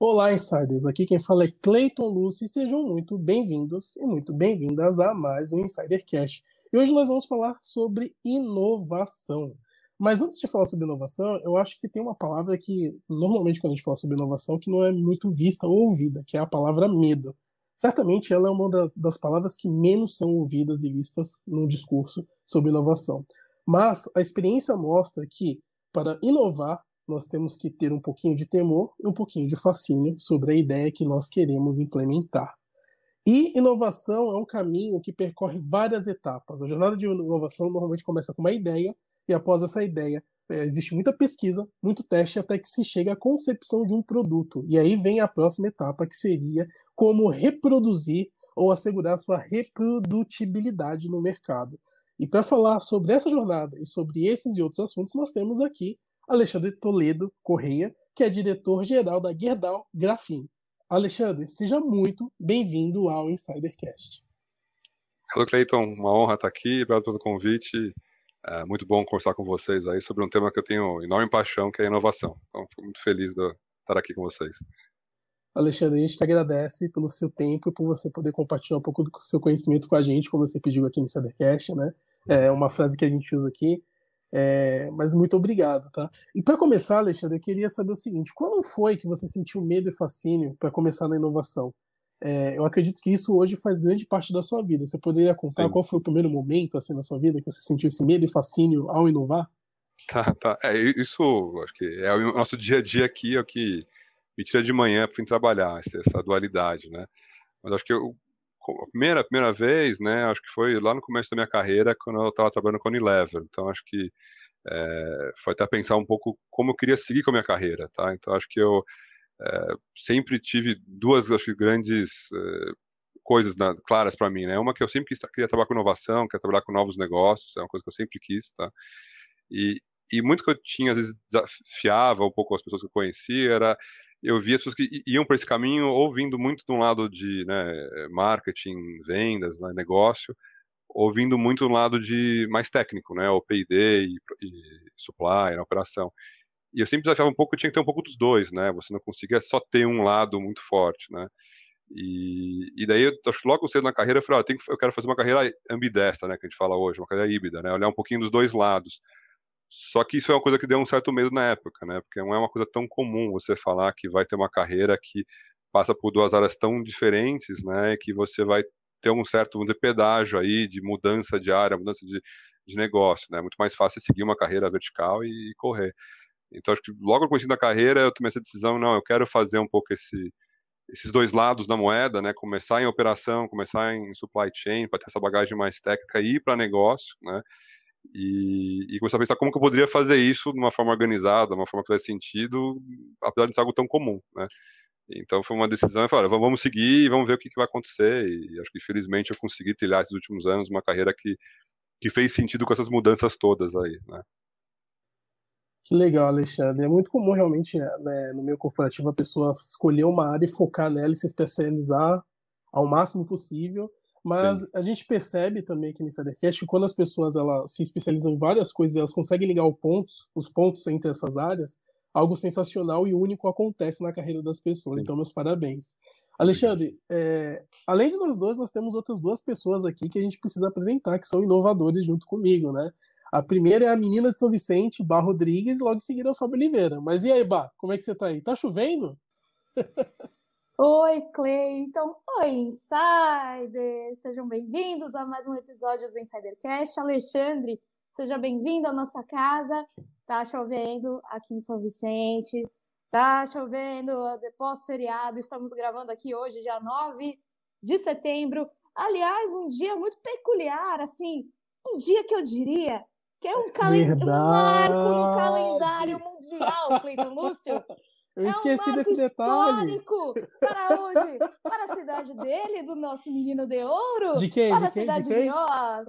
Olá, Insiders! Aqui quem fala é Cleiton Lúcio e sejam muito bem-vindos e muito bem-vindas a mais um Insidercast. E hoje nós vamos falar sobre inovação. Mas antes de falar sobre inovação, eu acho que tem uma palavra que, normalmente, quando a gente fala sobre inovação, que não é muito vista ou ouvida, que é a palavra medo. Certamente ela é uma das palavras que menos são ouvidas e vistas no discurso sobre inovação. Mas a experiência mostra que, para inovar, nós temos que ter um pouquinho de temor e um pouquinho de fascínio sobre a ideia que nós queremos implementar. E inovação é um caminho que percorre várias etapas. A jornada de inovação normalmente começa com uma ideia, e após essa ideia, é, existe muita pesquisa, muito teste, até que se chega à concepção de um produto. E aí vem a próxima etapa, que seria como reproduzir ou assegurar sua reprodutibilidade no mercado. E para falar sobre essa jornada e sobre esses e outros assuntos, nós temos aqui Alexandre Toledo Correia, que é diretor-geral da Gerdau Grafim. Alexandre, seja muito bem-vindo ao Insidercast. Alô, Cleiton, uma honra estar aqui, obrigado pelo convite. É muito bom conversar com vocês aí sobre um tema que eu tenho enorme paixão, que é a inovação. Então, fico muito feliz de estar aqui com vocês. Alexandre, a gente te agradece pelo seu tempo e por você poder compartilhar um pouco do seu conhecimento com a gente, como você pediu aqui no Insidercast, né? É uma frase que a gente usa aqui, é, mas muito obrigado, tá? E para começar, Alexandre, eu queria saber o seguinte: quando foi que você sentiu medo e fascínio para começar na inovação? É, eu acredito que isso hoje faz grande parte da sua vida. Você poderia contar Sim. qual foi o primeiro momento assim na sua vida que você sentiu esse medo e fascínio ao inovar? Tá, tá. É, isso acho que é o nosso dia a dia aqui, é o que me tira de manhã para ir trabalhar, essa dualidade, né? Mas acho que eu, a primeira, a primeira vez, né, acho que foi lá no começo da minha carreira, quando eu estava trabalhando com a Unilever. Então, acho que é, foi até pensar um pouco como eu queria seguir com a minha carreira, tá? Então, acho que eu é, sempre tive duas acho, grandes é, coisas na, claras para mim, né? Uma que eu sempre quis, queria trabalhar com inovação, queria trabalhar com novos negócios, é uma coisa que eu sempre quis, tá? E, e muito que eu tinha, às vezes, desafiava um pouco as pessoas que eu conhecia, era eu vi as pessoas que iam para esse caminho ou vindo muito de um lado de né, eh, marketing, vendas, né, negócio, ou vindo muito do lado de mais técnico, né, o P&D e, e supply, na né, operação. E eu sempre achava um pouco que tinha que ter um pouco dos dois, né, você não conseguia só ter um lado muito forte, né. E, e daí, eu, logo cedo na carreira, eu falei, ah, eu, tenho, eu quero fazer uma carreira ambidestra, né, que a gente fala hoje, uma carreira híbrida, né, olhar um pouquinho dos dois lados só que isso é uma coisa que deu um certo medo na época, né? Porque não é uma coisa tão comum você falar que vai ter uma carreira que passa por duas áreas tão diferentes, né? Que você vai ter um certo dizer, pedágio aí de mudança de área, mudança de, de negócio, né? É muito mais fácil seguir uma carreira vertical e, e correr. Então, acho que logo no começo da carreira eu tomei essa decisão, não, eu quero fazer um pouco esse, esses dois lados da moeda, né? Começar em operação, começar em supply chain, para ter essa bagagem mais técnica e ir para negócio, né? E, e começar a pensar como que eu poderia fazer isso de uma forma organizada, de uma forma que faz sentido, apesar de ser algo tão comum, né? Então foi uma decisão, eu falei, vamos seguir e vamos ver o que, que vai acontecer. E acho que felizmente eu consegui trilhar esses últimos anos uma carreira que, que fez sentido com essas mudanças todas aí, né? Que legal, Alexandre. É muito comum realmente né, né no meio corporativo a pessoa escolher uma área e focar nela e se especializar ao máximo possível. Mas Sim. a gente percebe também que no Insidercast que quando as pessoas elas se especializam em várias coisas, elas conseguem ligar os pontos, os pontos entre essas áreas, algo sensacional e único acontece na carreira das pessoas. Sim. Então, meus parabéns. Alexandre, é, além de nós dois, nós temos outras duas pessoas aqui que a gente precisa apresentar, que são inovadores junto comigo, né? A primeira é a menina de São Vicente, Bar Rodrigues, e logo em seguida é o Fábio Oliveira. Mas e aí, Bar, como é que você tá aí? Tá chovendo? Oi, Cleiton! Oi, Insiders! Sejam bem-vindos a mais um episódio do Insidercast. Alexandre, seja bem-vindo à nossa casa. Tá chovendo aqui em São Vicente, tá chovendo pós-feriado. Estamos gravando aqui hoje, dia 9 de setembro. Aliás, um dia muito peculiar, assim, um dia que eu diria que é um, calen... um marco no calendário mundial, Cleiton Lúcio. Eu é esqueci um desse detalhe. Histórico. Para onde? Para a cidade dele, do nosso menino de ouro? De quem? Para de a quem? cidade de, quem? de Oz.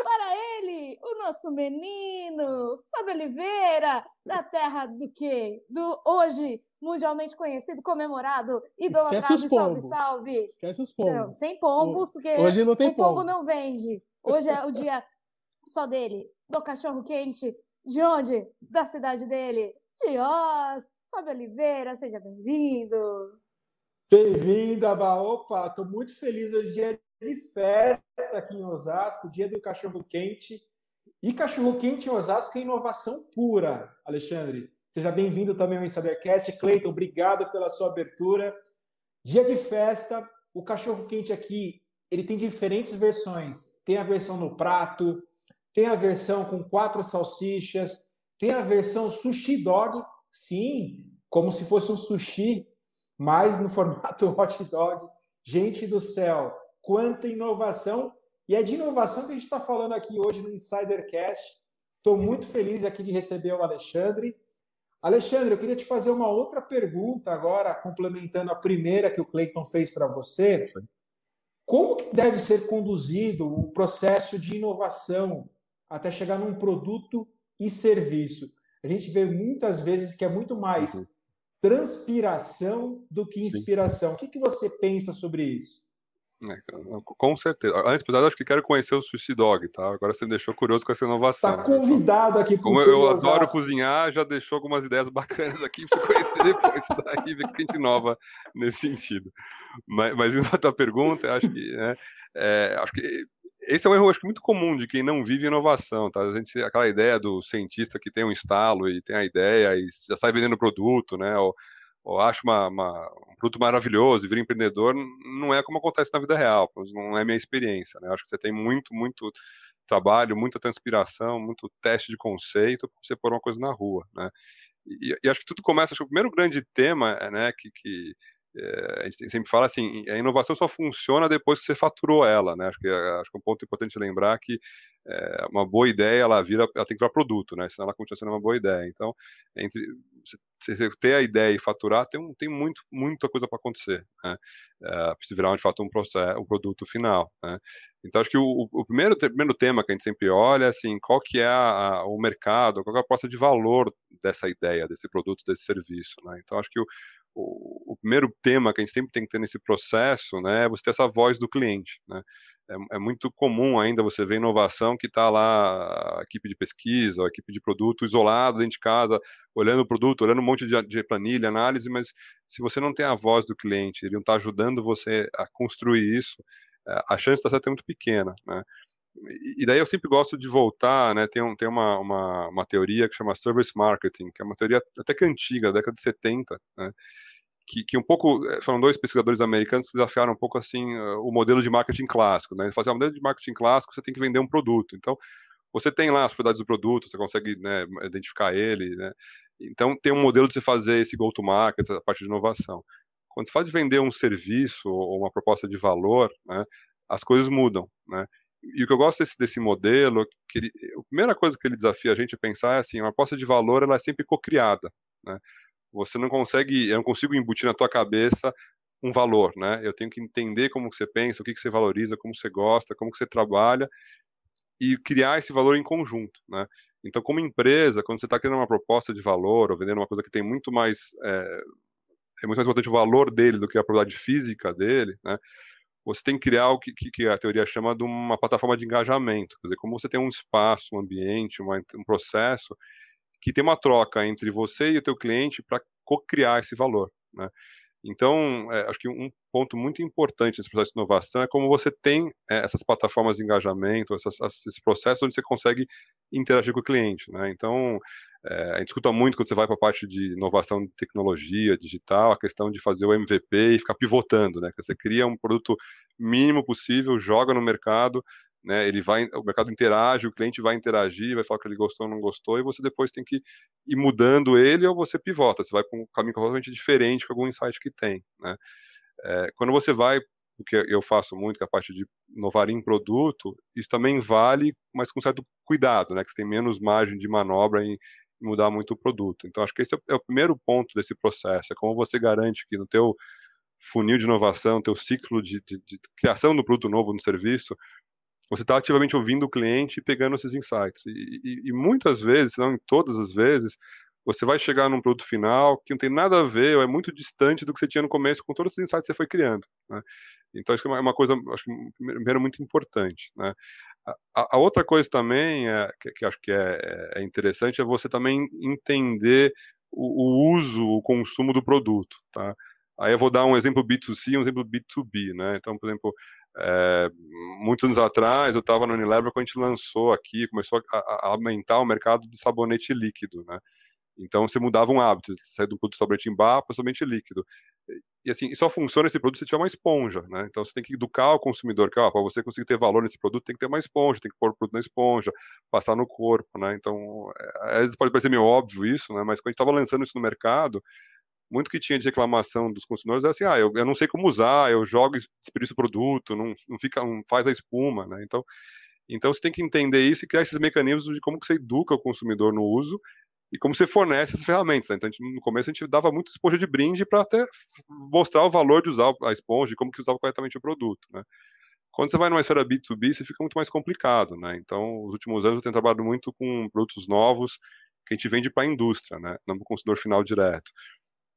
Para ele, o nosso menino, Fábio Oliveira, da terra do quê? Do hoje mundialmente conhecido, comemorado, idolatrado, Esquece os salve, salve. Esquece os pombos. Não, sem pombos, porque hoje não tem o pombo não vende. Hoje é o dia só dele, do cachorro quente. De onde? Da cidade dele, de Oz. Fábio Oliveira, seja bem-vindo. Bem-vinda, Ba. Opa, estou muito feliz. Hoje dia de festa aqui em Osasco, dia do cachorro quente. E cachorro quente em Osasco é inovação pura, Alexandre. Seja bem-vindo também ao Insidercast. Cleiton, obrigado pela sua abertura. Dia de festa, o cachorro quente aqui, ele tem diferentes versões. Tem a versão no prato, tem a versão com quatro salsichas, tem a versão sushi dog Sim, como se fosse um sushi, mas no formato hot dog. Gente do céu, quanta inovação! E é de inovação que a gente está falando aqui hoje no Insidercast. Estou muito feliz aqui de receber o Alexandre. Alexandre, eu queria te fazer uma outra pergunta agora, complementando a primeira que o Cleiton fez para você. Como que deve ser conduzido o processo de inovação até chegar num produto e serviço? a gente vê muitas vezes que é muito mais uhum. transpiração do que inspiração. Sim. O que, que você pensa sobre isso? É, com certeza. Antes, apesar, acho que quero conhecer o Sushi Dog, tá? Agora você me deixou curioso com essa inovação. Tá convidado aqui. Como eu, adoro cozinhar, já deixou algumas ideias bacanas aqui para você conhecer depois, daí tá? E ver que a gente inova nesse sentido. Mas, mas indo à tua pergunta, acho que, né, é, acho que esse é um erro acho que muito comum de quem não vive inovação, tá? A gente aquela ideia do cientista que tem um instalo e tem a ideia e já sai vendendo produto, né? Ou, ou acha uma, uma, um produto maravilhoso e vira empreendedor, não é como acontece na vida real, não é minha experiência, né? Acho que você tem muito, muito trabalho, muita transpiração, muito teste de conceito para você pôr uma coisa na rua, né? E, e, acho que tudo começa, acho que o primeiro grande tema, né, que, que é, a gente sempre fala assim, a inovação só funciona depois que você faturou ela, né? Acho que, eh, acho que um ponto importante lembrar que é, uma boa ideia, ela vira, ela tem que virar produto, né? Senão ela continua sendo uma boa ideia. Então, entre você ter a ideia e faturar, tem, um, tem muito, muita coisa para acontecer, né? É, precisa virar, de fato, um, processo, um produto final, né? Então, acho que o, o primeiro, o primeiro tema que a gente sempre olha é assim, qual que é a, a, o mercado, qual é a proposta de valor dessa ideia, desse produto, desse serviço, né? Então, acho que o, o, primeiro tema que a gente sempre tem que ter nesse processo, né, é você ter essa voz do cliente, né? É, é muito comum ainda você ver inovação que está lá a equipe de pesquisa, a equipe de produto isolada dentro de casa, olhando o produto, olhando um monte de, de planilha, análise, mas se você não tem a voz do cliente, ele não está ajudando você a construir isso, é, a chance está sendo é muito pequena, né? e daí eu sempre gosto de voltar, né? Tem, um, tem uma, uma, uma, teoria que chama Service Marketing, que é uma teoria até que antiga, década de 70, né? que, que um pouco eh, foram dois pesquisadores americanos que desafiaram um pouco assim eh, o modelo de marketing clássico, né? Eles faziam assim, ah, o modelo de marketing clássico, você tem que vender um produto. Então, você tem lá as propriedades do produto, você consegue né, identificar ele, né? Então, tem um modelo de você fazer esse go-to-market, a parte de inovação. Quando você fala de vender um serviço ou uma proposta de valor, né, as coisas mudam, né? E o que eu gosto desse, desse modelo, que ele, eh, a primeira coisa que ele desafia a gente a pensar é assim, uma proposta de valor ela é sempre cocriada, né? Você não consegue, eu não consigo embutir na tua cabeça um valor, né? Eu tenho que entender como você pensa, o que, que você valoriza, como você gosta, como você trabalha e criar esse valor em conjunto, né? Então, como empresa, quando você está criando uma proposta de valor ou vendendo uma coisa que tem muito mais é, é muito mais importante o valor dele do que a propriedade física dele, né? Você tem que criar o que, que a teoria chama de uma plataforma de engajamento, quer dizer, como você tem um espaço, um ambiente, uma, um processo que tem uma troca entre você e o teu cliente para co-criar esse valor, né? Então, é, acho que um ponto muito importante nesse processo de inovação é como você tem é, essas plataformas de engajamento, essas, esses processos onde você consegue interagir com o cliente. Né? Então, é, a gente escuta muito quando você vai para a parte de inovação de tecnologia digital, a questão de fazer o MVP e ficar pivotando, né? Que você cria um produto mínimo possível, joga no mercado né? Ele vai, o mercado interage, o cliente vai interagir, vai falar que ele gostou ou não gostou, e você depois tem que ir mudando ele ou você pivota, você vai para um caminho completamente diferente com algum insight que tem, né? É, quando você vai, o que eu faço muito, que é a parte de inovar em produto, isso também vale, mas com certo cuidado, né? Que você tem menos margem de manobra em mudar muito o produto. Então, acho que esse é o é primeiro ponto desse processo, é como você garante que no teu funil de inovação, teu ciclo de, de, de criação do produto novo no serviço, você está ativamente ouvindo o cliente e pegando esses insights. E, e, e muitas vezes, não em todas as vezes, você vai chegar num produto final que não tem nada a ver, ou é muito distante do que você tinha no começo, com todos os insights que você foi criando. Né? Então, acho que é uma é coisa, acho que, primeiro, muito importante. Né? A, a, outra coisa também, é, que, que, acho que é, é, interessante, é você também entender o, o, uso, o consumo do produto. Tá? Aí eu vou dar um exemplo B2C e um exemplo B2B. Né? Então, por exemplo, é, muitos anos atrás, eu estava no Unilever quando a gente lançou aqui, começou a, a aumentar o mercado de sabonete líquido, né? Então você mudava um hábito, você saía do produto de sabonete em barra para sabonete líquido. E assim, só funciona esse produto se tiver uma esponja, né? Então você tem que educar o consumidor que, ó, para você conseguir ter valor nesse produto, tem que ter uma esponja, tem que pôr o produto na esponja, passar no corpo, né? Então, é, às vezes pode parecer meio óbvio isso, né? Mas quando a gente estava lançando isso no mercado, muito que tinha de reclamação dos consumidores é assim, ah, eu, eu não sei como usar, eu jogo, desperdiço o produto, não, não fica, não faz a espuma, né? Então, então você tem que entender isso e criar esses mecanismos de como que você educa o consumidor no uso e como você fornece as ferramentas. Né? Então, gente, no começo a gente dava muito esponja de brinde para até mostrar o valor de usar a esponja e como que usava corretamente o produto, né? Quando você vai numa esfera B2B, você fica muito mais complicado, né? Então, nos últimos anos eu tenho trabalhado muito com produtos novos que a gente vende para a indústria, né? Não para o consumidor final direto.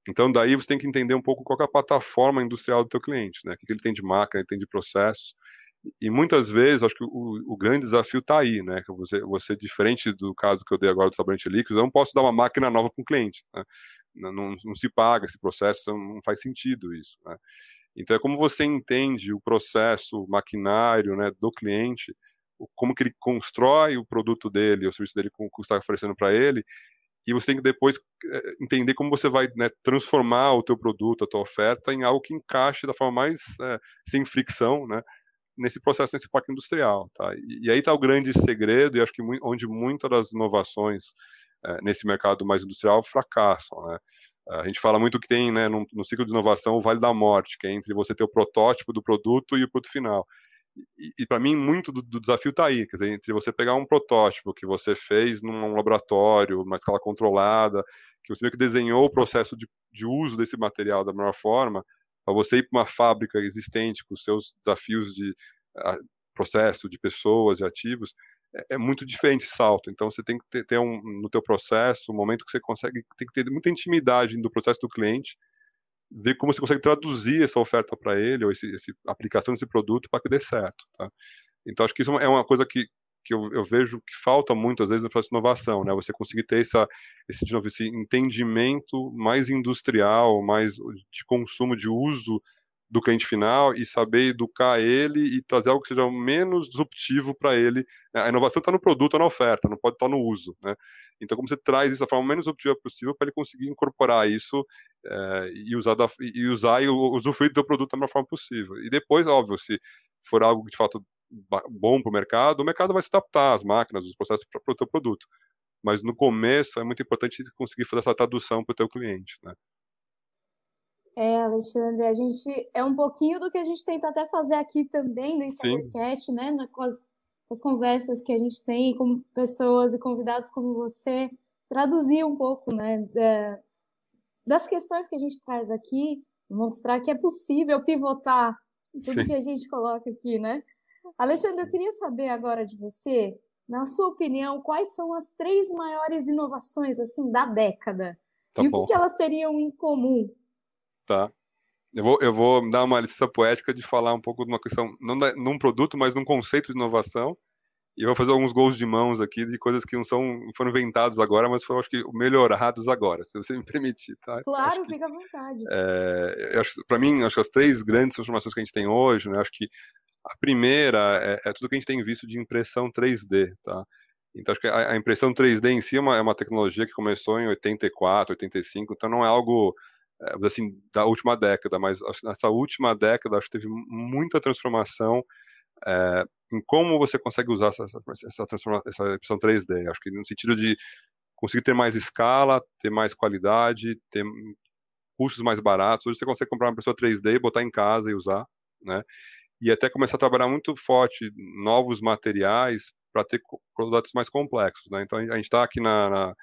Então, daí você tem que entender um pouco qual é a plataforma industrial do teu cliente, né? O que ele tem de máquina, ele tem de processos. E muitas vezes, acho que o, o grande desafio está aí, né? Que você, você, diferente do caso que eu dei agora do sabonete líquido, eu não posso dar uma máquina nova para um cliente, né? não, não, se paga esse processo, então não faz sentido isso, né? Então, é como você entende o processo maquinário né, do cliente, como que ele constrói o produto dele, o serviço dele o que está oferecendo para ele, e você tem que depois eh, entender como você vai né, transformar o teu produto, a tua oferta em algo que encaixe da forma mais é, sem fricção, né, nesse processo, nesse parque industrial, tá? E, e aí está o grande segredo e acho que onde muitas das inovações é, nesse mercado mais industrial fracassam, né? A gente fala muito que tem né, no, no, ciclo de inovação o vale da morte, que é entre você ter o protótipo do produto e o produto final e, e para mim muito do, do desafio está aí, quer dizer, entre você pegar um protótipo que você fez num laboratório, uma escala controlada, que você meio que desenhou o processo de, de uso desse material da melhor forma, para você ir para uma fábrica existente com os seus desafios de a, processo, de pessoas, e ativos, é, é, muito diferente esse salto. Então você tem que ter, ter um, no teu processo um momento que você consegue, tem que ter muita intimidade do processo do cliente ver como você consegue traduzir essa oferta para ele, ou esse, esse aplicação desse produto para que dê certo. Tá? Então, acho que isso é uma coisa que, que eu, eu, vejo que falta muito, às vezes, no processo de inovação, né? Você conseguir ter essa, esse, de novo, esse entendimento mais industrial, mais de consumo, de uso do cliente final e saber educar ele e trazer algo que seja menos disruptivo para ele. A inovação está no produto, na oferta, não pode estar tá no uso. Né? Então, como você traz isso da forma menos disruptiva possível para ele conseguir incorporar isso é, e, usar da, e usar e usufruir do seu produto da melhor forma possível. E depois, óbvio, se for algo que de fato bom para o mercado, o mercado vai se adaptar às máquinas, os processos para o pro teu produto. Mas no começo é muito importante conseguir fazer essa tradução para o teu cliente, né? É, Alexandre, a gente é um pouquinho do que a gente tenta até fazer aqui também no Insidercast, né? Na, com, as, com as conversas que a gente tem com pessoas e convidados como você, traduzir um pouco, né? Da, das questões que a gente traz aqui, mostrar que é possível pivotar tudo Sim. que a gente coloca aqui, né? Alexandre, eu queria saber agora de você, na sua opinião, quais são as três maiores inovações assim da década? Tá e bom. o que, que elas teriam em comum tá? Eu vou, eu vou dar uma licença poética de falar um pouco de uma questão, não da, num produto, mas num conceito de inovação, e vou fazer alguns gols de mãos aqui de coisas que não são, foram inventados agora, mas foram, acho que, melhorados agora, se você me permitir, tá? Claro, fica à vontade. É, para mim, acho que as três grandes transformações que a gente tem hoje, né, acho que a primeira é, é tudo que a gente tem visto de impressão 3D, tá? Então, acho que a, a impressão 3D em si é uma, é uma tecnologia que começou em 84, 85, então não é algo é, assim, da última década, mas nessa última década acho que teve muita transformação é, em como você consegue usar essa, essa, essa impressão 3D. Acho que no sentido de conseguir ter mais escala, ter mais qualidade, ter custos mais baratos. Hoje você consegue comprar uma impressora 3D, botar em casa e usar, né? E até começar a trabalhar muito forte novos materiais para ter produtos mais complexos, né? Então a gente está aqui na, na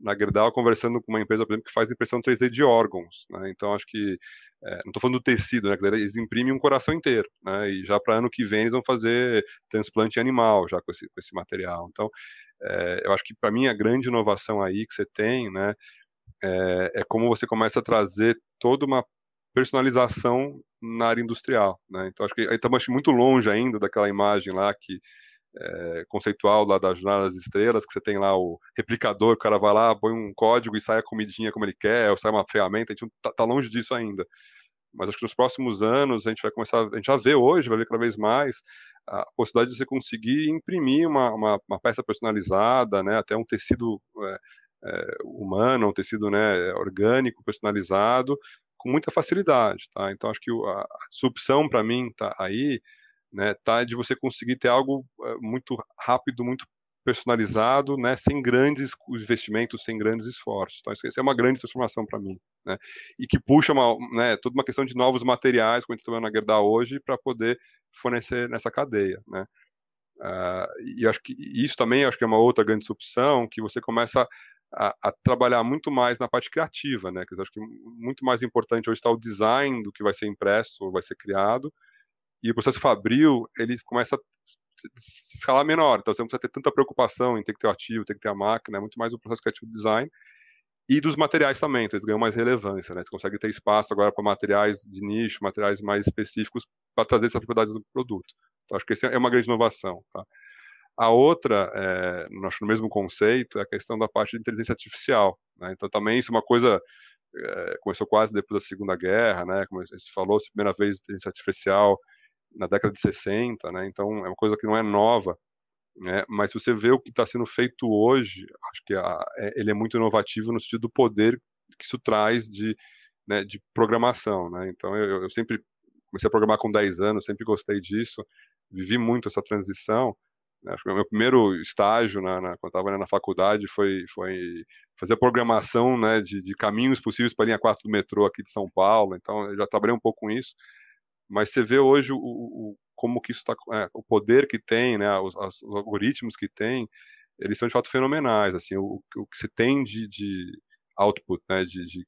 na Gerdau conversando com uma empresa, por exemplo, que faz impressão 3D de órgãos. Né? Então, acho que, é, não estou falando do tecido, né? eles imprimem um coração inteiro. Né? E já para ano que vem eles vão fazer transplante animal já com esse, com esse material. Então, é, eu acho que para mim a grande inovação aí que você tem né, é, é como você começa a trazer toda uma personalização na área industrial. Né? Então, acho que estamos muito longe ainda daquela imagem lá que é, conceitual lá da Jornada das Estrelas, que você tem lá o replicador, o cara vai lá, põe um código e sai a comidinha como ele quer, ou sai uma ferramenta, a gente tá, tá longe disso ainda. Mas acho que nos próximos anos a gente vai começar, a gente já vê hoje, vai ver cada vez mais, a possibilidade de você conseguir imprimir uma, uma, uma peça personalizada, né, até um tecido é, é, humano, um tecido né, orgânico, personalizado, com muita facilidade. Tá? Então acho que a, a para mim tá aí, né? Tá de você conseguir ter algo eh, muito rápido, muito personalizado, né, sem grandes investimentos, sem grandes esforços. Então, isso é uma grande transformação para mim, né, e que puxa uma, né, toda uma questão de novos materiais, como a gente está vendo na Gerdau hoje, para poder fornecer nessa cadeia, né. Uh, e acho que isso também acho que é uma outra grande opção que você começa a, a, trabalhar muito mais na parte criativa, né, que acho que muito mais importante hoje está o design do que vai ser impresso ou vai ser criado, e o processo fabril, ele começa a se escalar menor. Então, você não precisa ter tanta preocupação em ter que ter o ativo, ter que ter a máquina, é muito mais o processo criativo de design. E dos materiais também, então eles ganham mais relevância, né? Você consegue ter espaço agora para materiais de nicho, materiais mais específicos para trazer essas propriedades do produto. Então, acho que essa é, é uma grande inovação, tá? A outra, é, acho no mesmo conceito, é a questão da parte de inteligência artificial. Né? Então, também isso é uma coisa é, começou quase depois da Segunda Guerra, né? Como a gente falou, a primeira vez inteligência artificial na década de 60, né? Então é uma coisa que não é nova, né? Mas se você vê o que está sendo feito hoje, acho que a, é, ele é muito inovativo no sentido do poder que isso traz de, né, de programação, né? Então eu, eu, sempre comecei a programar com 10 anos, sempre gostei disso, vivi muito essa transição. Né? Acho que o meu primeiro estágio na, na quando estava né, na faculdade foi, foi fazer programação né, de, de caminhos possíveis para a linha 4 do metrô aqui de São Paulo. Então eu já trabalhei um pouco com isso. Mas você vê hoje o, o como que isso está, é, o poder que tem, né, os, os, algoritmos que tem, eles são de fato fenomenais, assim, o, o que você tem de, de output, né, de, de,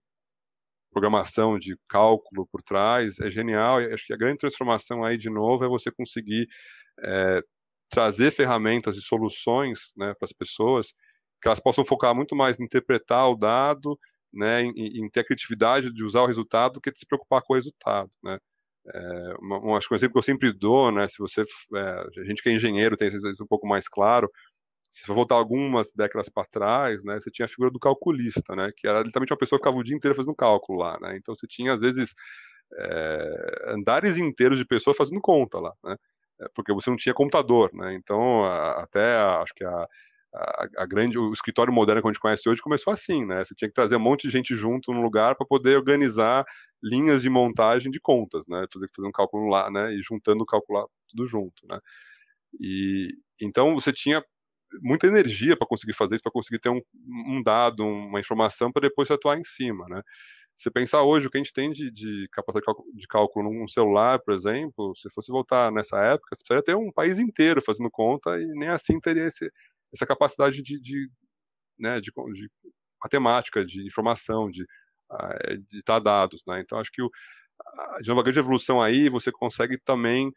programação, de cálculo por trás, é genial, e acho que a grande transformação aí, de novo, é você conseguir é, trazer ferramentas e soluções, né, para as pessoas, que elas possam focar muito mais em interpretar o dado, né, em, em ter a criatividade de usar o resultado, do que de se preocupar com o resultado, né, é, uma, umas coisas que eu sempre dou, né? Se você, é, a gente que é engenheiro tem isso um pouco mais claro. Se for voltar algumas décadas para trás, né, você tinha a figura do calculista, né, que era literalmente uma pessoa que ficava o dia inteiro fazendo cálculo lá, né. Então você tinha às vezes é, andares inteiros de pessoas fazendo conta lá, né, é, porque você não tinha computador, né. Então a, até a, acho que a a, a, grande, o escritório moderno que a gente conhece hoje começou assim, né? Você tinha que trazer um monte de gente junto num lugar para poder organizar linhas de montagem de contas, né? Fazer, fazer um cálculo lá, né? E juntando, calcular tudo junto, né? E então você tinha muita energia para conseguir fazer isso, para conseguir ter um, um dado, uma informação para depois atuar em cima, né? Você pensar hoje o que a gente tem de, de capacidade de cálculo, de cálculo num celular, por exemplo, se fosse voltar nessa época, você precisaria ter um país inteiro fazendo conta e nem assim teria esse, essa capacidade de, de, né, de, de matemática, de informação, de ah, é, estar dados. Né? Então, acho que o, de uma grande evolução aí, você consegue também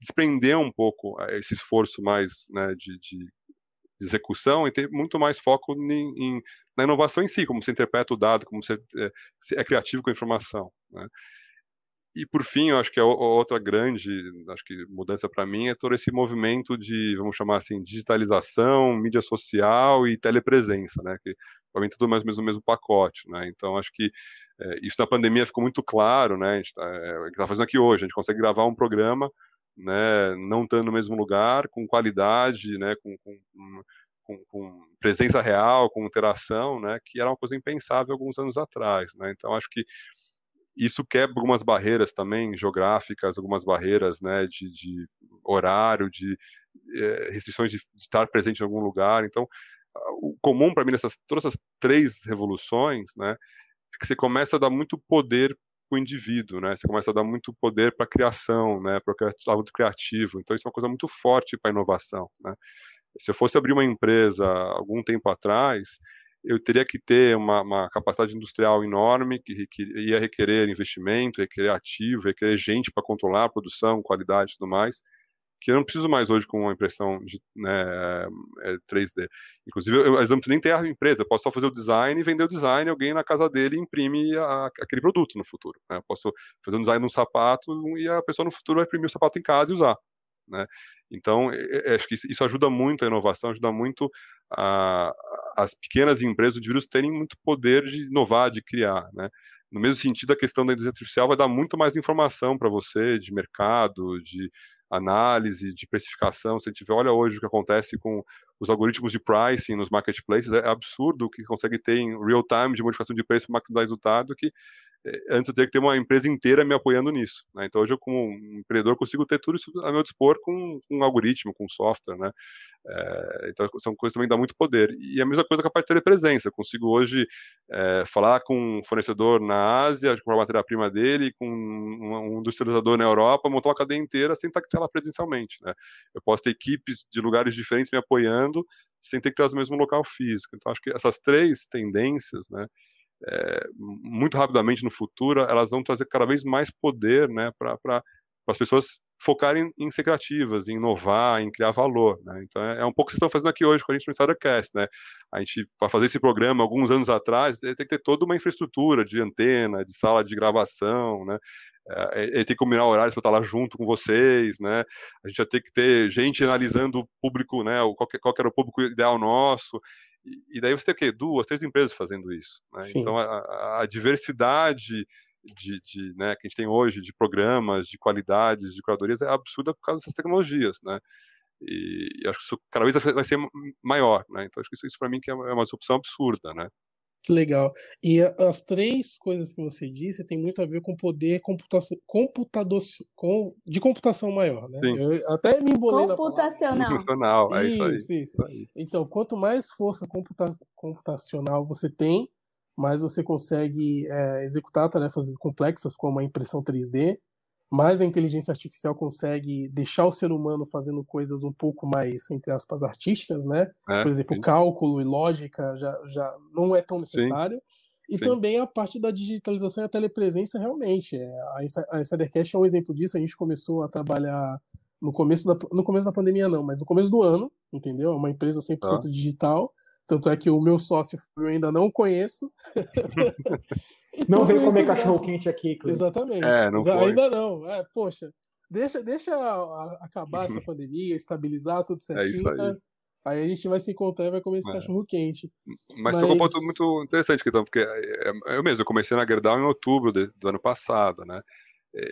desprender um pouco ah, esse esforço mais né, de, de, execução e ter muito mais foco em, em, na inovação em si, como você interpreta o dado, como você é, é criativo com a informação. Né? E por fim, eu acho que a é outra grande, acho que mudança para mim é todo esse movimento de, vamos chamar assim, digitalização, mídia social e telepresença, né? Que para mim é tudo mais ou menos no mesmo pacote, né? Então acho que é, isso na pandemia ficou muito claro, né? A gente está é, eh, tá fazendo aqui hoje, a gente consegue gravar um programa, né? Não estando no mesmo lugar, com qualidade, né? Com, com, com, com presença real, com interação, né? Que era uma coisa impensável alguns anos atrás, né? Então acho que isso quebra algumas barreiras também geográficas, algumas barreiras né, de, de horário, de é, restrições de, de, estar presente em algum lugar. Então, o comum para mim nessas todas essas três revoluções, né, é que você começa a dar muito poder para o indivíduo, né? Você começa a dar muito poder para a criação, né? Para o muito criativo. Então isso é uma coisa muito forte para a inovação, né? Se eu fosse abrir uma empresa algum tempo atrás, eu teria que ter uma, uma capacidade industrial enorme, que, ia requerer investimento, requerer ativo, requerer gente para controlar a produção, qualidade e tudo mais, que eu não preciso mais hoje com uma impressão de, né, 3D. É, Inclusive, eu, eu nem ter a empresa, eu posso só fazer o design e vender o design, alguém na casa dele imprime a, aquele produto no futuro. Né? Eu posso fazer um design de um sapato e a pessoa no futuro vai imprimir o sapato em casa e usar. Né? Então, é, é, é, acho que isso ajuda muito a inovação, ajuda muito a, as pequenas empresas, os vírus terem muito poder de inovar, de criar. Né? No mesmo sentido, a questão da inteligência artificial vai dar muito mais informação para você de mercado, de análise, de precificação. Se a gente olha hoje o que acontece com os algoritmos de pricing nos marketplaces, é absurdo o que consegue ter em real time de modificação de preço para maximizar resultado, que é, antes eu teria que ter uma empresa inteira me apoiando nisso. Né? Então hoje eu, como empreendedor, consigo ter tudo isso a meu dispor com, com um algoritmo, com um software, né? É, então são coisas que também dão muito poder. E a mesma coisa com a parte de telepresença. Eu consigo hoje é, falar com um fornecedor na Ásia, comprar matéria-prima dele, com um, industrializador na Europa, montar uma cadeia inteira sem estar lá presencialmente, né? Eu posso ter equipes de lugares diferentes me apoiando sem ter que estar no mesmo local físico. Então acho que essas três tendências, né? é, muito rapidamente no futuro, elas vão trazer cada vez mais poder né, para as pessoas focarem em ser criativas, em inovar, em criar valor. Né? Então, é, é um pouco o que vocês estão fazendo aqui hoje com a gente no Insidercast. Né? A gente, para fazer esse programa alguns anos atrás, tem que ter toda uma infraestrutura de antena, de sala de gravação, né? É, é, ele tem que combinar horários para estar lá junto com vocês, né? A gente vai ter que ter gente analisando o público, né? Qual que, qual que era o público ideal nosso. E, daí você tem o quê? Duas, três empresas fazendo isso. Né? Então, a, a diversidade de, de, né, que a gente tem hoje de programas, de qualidades, de curadorias é absurda por causa dessas tecnologias, né? E, e acho que isso cada vez vai ser maior, né? Então acho que isso, isso para mim que é uma opção é absurda, né? Que legal. E as três coisas que você disse tem muito a ver com poder computação, computador, com, de computação maior, né? Sim. Eu até me embolei Computacional. Computacional, é isso, aí. Isso, isso. É então, quanto mais força computa, computacional você tem, mais você consegue é, executar tarefas complexas como a impressão 3D, mais a inteligência artificial consegue deixar o ser humano fazendo coisas um pouco mais, entre aspas, artísticas, né? É, Por exemplo, sim. cálculo e lógica já, já não é tão necessário. Sim. E Sim. também a parte da digitalização e a telepresença, realmente. É, a Insidercast é um exemplo disso. A gente começou a trabalhar no começo da, no começo da pandemia, não, mas no começo do ano, entendeu? É uma empresa 100% ah. Tá. digital. Tanto é que o meu sócio eu ainda não conheço. Não veio comer cachorro quente aqui, Cleiton. Exatamente. É, não Ainda não. É, poxa, deixa, deixa acabar essa pandemia, estabilizar tudo é certinho. É aí. Né? aí. a gente vai se encontrar e vai comer esse é. cachorro quente. Mas, Mas... um ponto muito interessante, então porque é, é, eu mesmo, eu comecei na Gerdau em outubro do ano passado, né?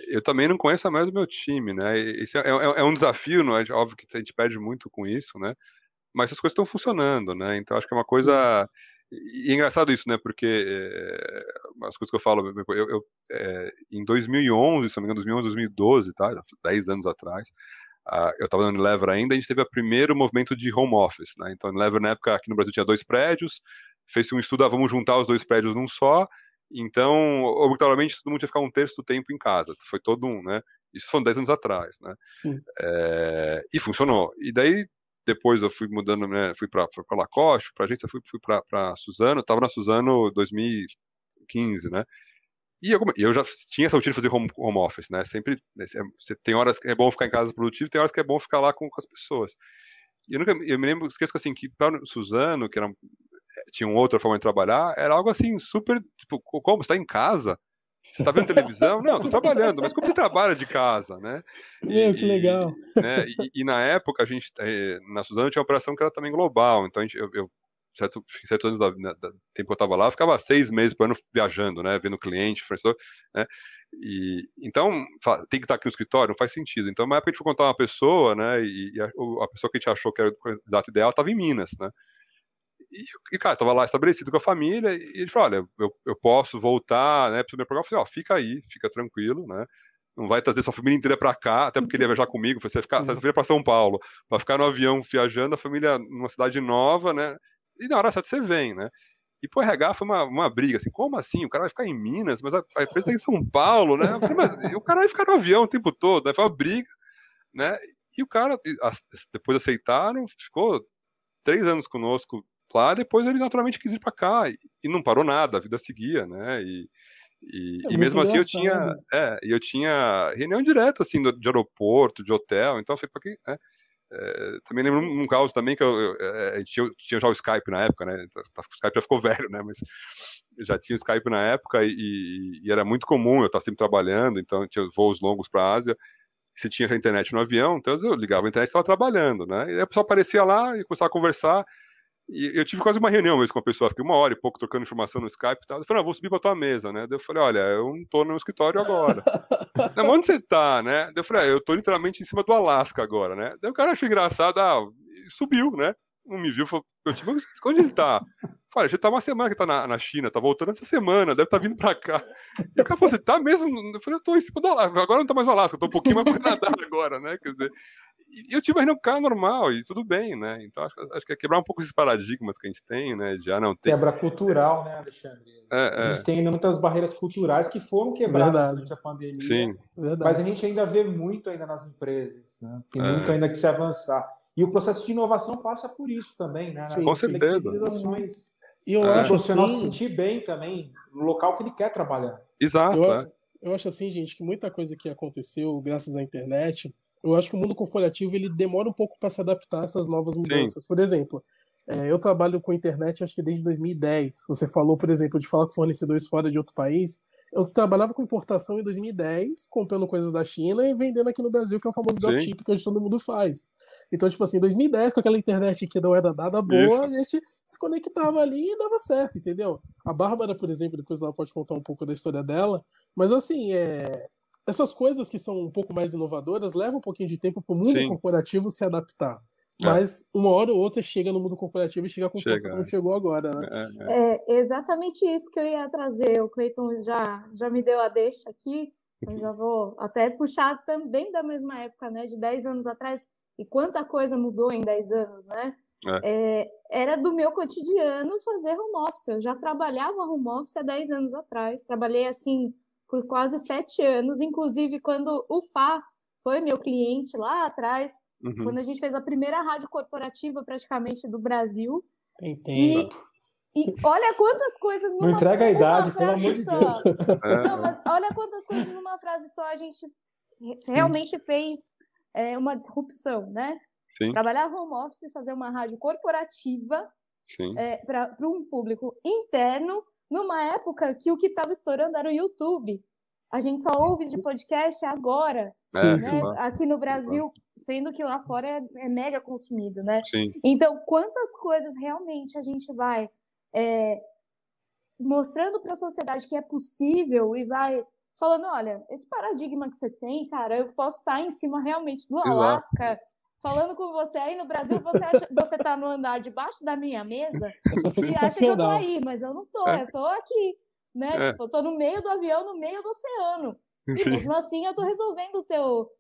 Eu também não conheço mais o meu time, né? isso é, é, é um desafio, não é? Óbvio que a gente perde muito com isso, né? Mas essas coisas estão funcionando, né? Então acho que é uma coisa. Sim e é engraçado isso, né? Porque é, as coisas que eu falo, eu, eu é, em 2011, se não me engano, 2011, 2012, tá? 10 anos atrás, eu estava na Unilever ainda, a gente teve o primeiro movimento de home office, né? Então, a Unilever, na época, aqui no Brasil tinha dois prédios, fez-se um estudo, ah, vamos juntar os dois prédios num só, então, obrigatoriamente, todo mundo tinha que ficar um terço do tempo em casa. Foi todo um, né? Isso foi 10 anos atrás, né? É, e funcionou. E daí, depois eu fui mudando, né, fui para para Lacoste, para agência, fui, fui para Suzano, estava na Suzano 2015, né? E eu, eu, já tinha essa rotina de fazer home, home office, né? Sempre você né, tem horas que é bom ficar em casa produtivo, tem horas que é bom ficar lá com, com as pessoas. E eu nunca eu me lembro, esqueço assim que para Suzano, que era eh, tinha outra forma de trabalhar, era algo assim super, tipo, como está em casa, você tá vendo televisão? Não, tô trabalhando, mas como você trabalha de casa, né? E, Meu, que legal. E, né, e, e, na época, a gente, eh, na Suzana tinha uma operação que era também global, então a gente, eu, eu certos, certos anos da, tempo que eu tava lá, eu ficava seis meses por ano viajando, né? Vendo cliente, fornecedor, né? E, então, tem que estar aqui no escritório? Não faz sentido. Então, na época a gente foi contar uma pessoa, né? E, a, a pessoa que a gente achou que era o candidato ideal estava em Minas, né? E, cara, tava lá estabelecido com a família, e ele falou: olha, eu, eu posso voltar, né, pro meu programa. Eu falei: ó, fica aí, fica tranquilo, né? Não vai trazer sua família inteira para cá, até porque ele ia viajar comigo. Você vai ficar, você uhum. vai para São Paulo, vai ficar no avião viajando, a família numa cidade nova, né? E na hora certa você vem, né? E pro RH foi uma, uma briga, assim, como assim? O cara vai ficar em Minas, mas a, a empresa tá em São Paulo, né? Falei, mas o cara vai ficar no avião o tempo todo, né? Foi uma briga, né? E o cara, depois aceitaram, ficou três anos conosco lá, depois ele naturalmente quis ir para cá e, não parou nada, a vida seguia, né? E, e, é e mesmo assim eu tinha, é, eu tinha reunião direta assim do, de aeroporto, de hotel, então foi para quem né, É, também lembro um caso também que eu, é, é, tinha, tinha, já o Skype na época, né? Então, tá, o Skype já ficou velho, né? Mas já tinha o Skype na época e, e, e era muito comum, eu estava tá sempre trabalhando, então tinha voos longos para a Ásia. Você tinha a internet no avião, então eu ligava a internet e estava trabalhando, né? E aí o pessoal aparecia lá e começava a conversar. E eu tive quase uma reunião mesmo com a pessoa, fiquei uma hora e pouco trocando informação no Skype e tal. Eu falei, ah, vou subir pra tua mesa, né? Daí eu falei, olha, eu não tô no escritório agora. mas onde você tá, né? Daí eu falei, ah, eu tô literalmente em cima do Alasca agora, né? Daí o cara achou engraçado, ah, subiu, né? Não me viu, falou, eu tive, onde ele tá? Olha, ah, já tá uma semana que tá na, na China, tá voltando essa semana, deve estar tá vindo pra cá. E o cara falou, você tá mesmo? Eu falei, eu tô em cima do Alasca, agora não tá mais no Alasca, tô um pouquinho mais pro nadar agora, né? Quer dizer, e eu tive a cara normal, e tudo bem, né? Então acho, acho, que é quebrar um pouco esses paradigmas que a gente tem, né? De, ah, não, tem... Quebra cultural, né, Alexandre? É, é. a gente é. tem muitas barreiras culturais que foram quebradas Verdade. durante a pandemia. Sim. Verdade. Mas a gente ainda vê muito ainda nas empresas, né? Tem é. muito ainda que se avançar. E o processo de inovação passa por isso também, né? Sim, com certeza. E eu é. acho assim... O profissional se sentir bem também no local que ele quer trabalhar. Exato. Eu, eu acho assim, gente, que muita coisa que aconteceu graças à internet eu acho que o mundo corporativo ele demora um pouco para se adaptar a essas novas mudanças. Sim. Por exemplo, é, eu trabalho com internet acho que desde 2010. Você falou, por exemplo, de falar com fornecedores fora de outro país. Eu trabalhava com importação em 2010, comprando coisas da China e vendendo aqui no Brasil, que é o famoso dropship que hoje todo mundo faz. Então, tipo assim, em 2010, com aquela internet que não era nada boa, a gente se conectava ali e dava certo, entendeu? A Bárbara, por exemplo, depois ela pode contar um pouco da história dela, mas assim, é, essas coisas que são um pouco mais inovadoras levam um pouquinho de tempo para o mundo Sim. corporativo se adaptar. É. Mas uma hora ou outra chega no mundo corporativo e chega com força como é. chegou agora, né? É, é, é, exatamente isso que eu ia trazer. O Cleiton já, já me deu a deixa aqui. Eu já vou até puxar também da mesma época, né? De 10 anos atrás. E quanta coisa mudou em 10 anos, né? É. É, era do meu cotidiano fazer home office. Eu já trabalhava home office há 10 anos atrás. Trabalhei assim por quase sete anos, inclusive quando o Fá foi meu cliente lá atrás, uhum. quando a gente fez a primeira rádio corporativa praticamente do Brasil. Entendo. E, e olha quantas coisas numa Não entrega a idade, pelo amor de Deus. Não, é. mas olha quantas coisas numa frase só a gente Sim. realmente fez é, uma disrupção, né? Sim. Trabalhar home office, fazer uma rádio corporativa é, para um público interno numa época que o que estava estourando era o YouTube. A gente só ouve de podcast agora, é, né? aqui no Brasil, sendo que lá fora é, é mega consumido, né? Sim. Então, quantas coisas realmente a gente vai é, mostrando para a sociedade que é possível e vai falando, olha, esse paradigma que você tem, cara, eu posso estar tá em cima realmente do Alasca, falando com você aí no Brasil, você acha, você tá no andar debaixo da minha mesa e acha que eu tô aí, mas eu não tô, é. eu tô aqui, né? É. Tipo, eu tô no meio do avião, no meio do oceano. Sim. E mesmo assim eu tô resolvendo o teu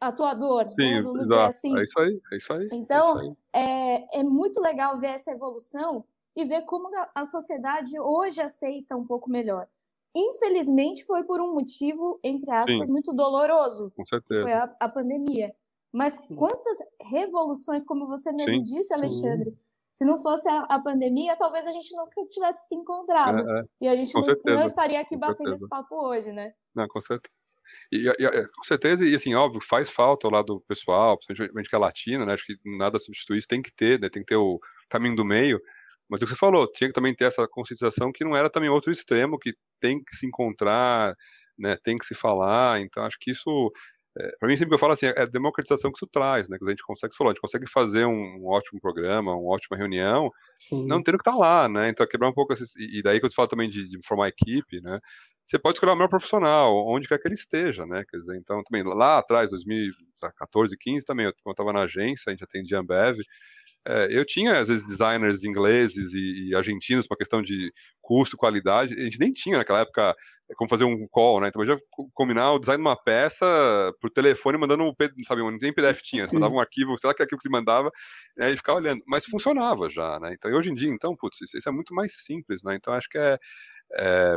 a tua dor, né? Sim, né? Vamos exato. assim. É isso aí, é isso aí. É então, é, isso aí. é, é muito legal ver essa evolução e ver como a sociedade hoje aceita um pouco melhor. Infelizmente, foi por um motivo, entre aspas, Sim. muito doloroso. Com certeza. foi a, a pandemia. Mas Sim. quantas revoluções, como você mesmo Sim. disse, Alexandre, Sim. se não fosse a, a, pandemia, talvez a gente nunca tivesse se encontrado. É, é. E a gente não, não, estaria aqui batendo certeza. esse papo hoje, né? Não, com certeza. E, e, é, com certeza, e assim, óbvio, faz falta o lado pessoal, principalmente que é latina, né? Acho que nada substitui isso, tem que ter, né? Tem que ter o caminho do meio. Mas é o que você falou, tinha que também ter essa conscientização que não era também outro extremo, que tem que se encontrar, né, tem que se falar. Então, acho que isso é, para mim, sempre que eu falo assim, é a é democratização que isso traz, né? Que a gente consegue, você falou, a gente consegue fazer um, um ótimo programa, uma ótima reunião, Sim. não tendo que estar tá lá, né? Então, é quebrar um pouco E daí, quando eu falo também de, de formar equipe, né? Você pode escolher o melhor profissional, onde quer que ele esteja, né? Quer dizer, então, também, lá atrás, 2014, 2015, também, eu, quando estava na agência, a gente atendia Ambev, é, eu tinha, às vezes, designers ingleses e, e argentinos para questão de custo, qualidade. A gente nem tinha naquela época é, como fazer um call, né? Então, já combinar o design de uma peça por telefone, mandando um, sabe, nem PDF tinha, você mandava um arquivo, sei lá que arquivo que você mandava, né? e ficava olhando. Mas funcionava já, né? Então, hoje em dia, então, putz, isso é muito mais simples, né? Então, acho que é, é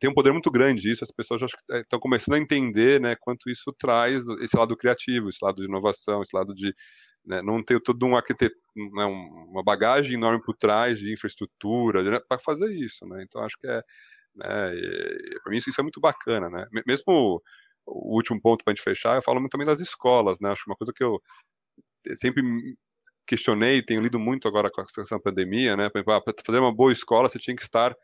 tem um poder muito grande isso, as pessoas já estão é, começando a entender né, quanto isso traz esse lado criativo, esse lado de inovação, esse lado de né, não ter toda um né, uma bagagem enorme por trás de infraestrutura né, para fazer isso. Né? Então, acho que é. Né, para mim, isso é muito bacana. Né? Mesmo o último ponto para a gente fechar, eu falo muito também das escolas. Né? Acho uma coisa que eu sempre questionei, tenho lido muito agora com essa pandemia, né? Para ah, fazer uma boa escola, você tinha que estar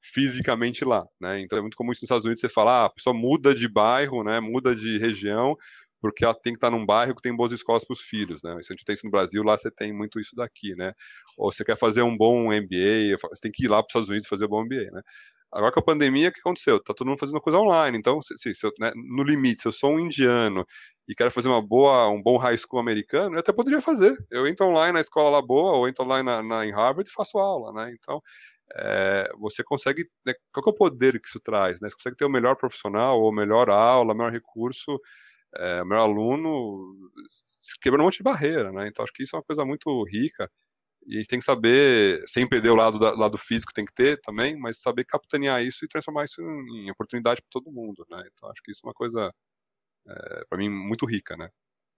fisicamente lá, né? Então é muito comum isso nos Estados Unidos você falar, ah, a pessoa muda de bairro, né? Muda de região porque ela tem que estar num bairro que tem boas escolas para os filhos, né? Isso a gente tem isso no Brasil, lá você tem muito isso daqui, né? Ou você quer fazer um bom MBA, você tem que ir lá para os Estados Unidos fazer um bom MBA, né? Agora com a pandemia, o que aconteceu? Tá todo mundo fazendo coisa online, então, se, se eu, né, no limite, se eu sou um indiano e quero fazer uma boa, um bom high school americano, eu até poderia fazer. Eu entro online na escola lá boa, ou entro online na, na em Harvard e faço aula, né? Então, é, você consegue. Né, qual é o poder que isso traz? Né? Você consegue ter o melhor profissional, ou melhor aula, melhor recurso é, meu aluno quebrando um monte de barreira, né? Então acho que isso é uma coisa muito rica e a gente tem que saber, sem perder o lado, da, lado físico tem que ter também, mas saber capitanear isso e transformar isso em, em oportunidade para todo mundo, né? Então acho que isso é uma coisa, é, para mim, muito rica, né?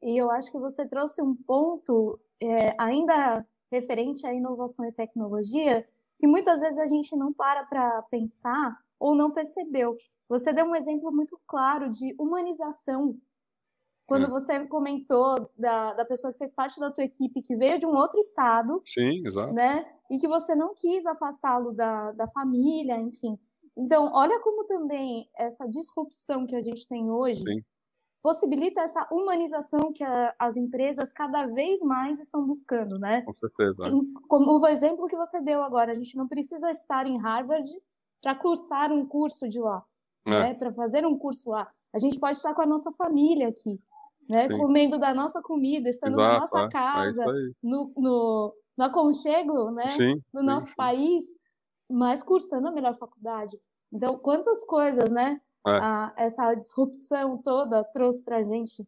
E eu acho que você trouxe um ponto é, ainda referente à inovação e tecnologia, que muitas vezes a gente não para para pensar ou não percebeu. Você deu um exemplo muito claro de humanização quando é. você comentou da, da pessoa que fez parte da tua equipe, que veio de um outro estado. Sim, exato. Né? E que você não quis afastá-lo da, da família, enfim. Então, olha como também essa disrupção que a gente tem hoje Sim. possibilita essa humanização que a, as empresas cada vez mais estão buscando, né? Com certeza. Como o exemplo que você deu agora, a gente não precisa estar em Harvard para cursar um curso de lá, é. né? para fazer um curso lá. A gente pode estar com a nossa família aqui né? Sim. Comendo da nossa comida, estando Exato, na nossa é. É casa, é no, no, no aconchego, né? Sim, no nosso sim, país, mas cursando a melhor faculdade. Então, quantas coisas, né? É. A, essa disrupção toda trouxe para a gente.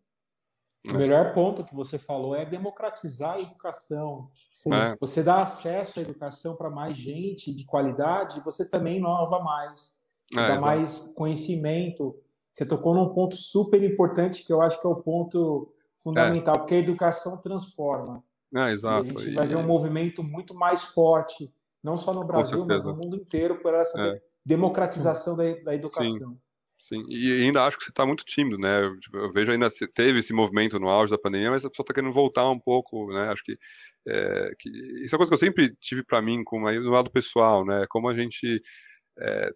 É. O melhor ponto que você falou é democratizar a educação. É. Você dá acesso à educação para mais gente de qualidade, você também inova mais, dá exatamente. mais conhecimento você tocou num ponto super importante que eu acho que é o ponto fundamental, é. porque a educação transforma. Ah, exato. E a gente e... vai ver um é movimento muito mais forte, não só no Brasil, mas no mundo inteiro, por essa é. democratização da, da educação. Sim. Sim, e ainda acho que você está muito tímido, né? Eu, tipo, eu, vejo ainda teve esse movimento no auge da pandemia, mas a pessoa está querendo voltar um pouco, né? Acho que, é, que isso é uma coisa que eu sempre tive para mim, como aí no lado pessoal, né? Como a gente é,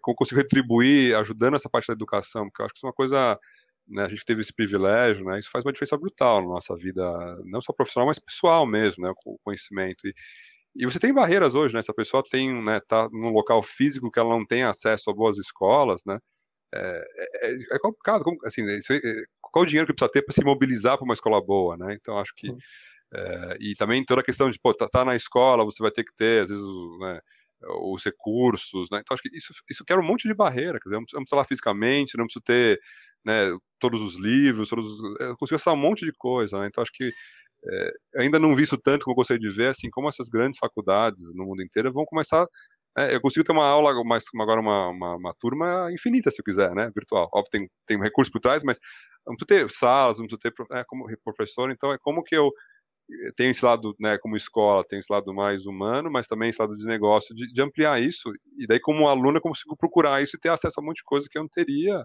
como consigo retribuir ajudando essa parte da educação, porque eu acho que isso é uma coisa, né, a gente teve esse privilégio, né, isso faz uma diferença brutal na nossa vida, não só profissional, mas pessoal mesmo, né, o conhecimento. E, e você tem barreiras hoje, né, se a pessoa tem, né, tá num local físico que ela não tem acesso a boas escolas, né, é, é, é, é complicado, como, assim, né, isso, é, qual o dinheiro que precisa ter para se mobilizar para uma escola boa, né, então acho que... É, e também toda a questão de, pô, tá, tá, na escola, você vai ter que ter, às vezes, né, os recursos, né? Então acho que isso, isso quer um monte de barreira, quer dizer, eu não preciso, eu lá fisicamente, não preciso ter né, todos os livros, todos os, eu consigo acessar um monte de coisa, né? Então acho que é, ainda não vi isso tanto como eu gostaria de ver, assim como essas grandes faculdades no mundo inteiro vão começar é, eu consigo ter uma aula, mais, agora uma, uma, uma, turma infinita, se eu quiser, né? Virtual. Óbvio, tem, tem recursos por trás, mas não preciso ter salas, não preciso ter é, como professor, então é como que eu tem esse lado, né, como escola, tem esse lado mais humano, mas também esse lado de negócio, de, de ampliar isso. E daí, como aluno, eu consigo procurar isso e ter acesso a um monte de coisa que eu não teria.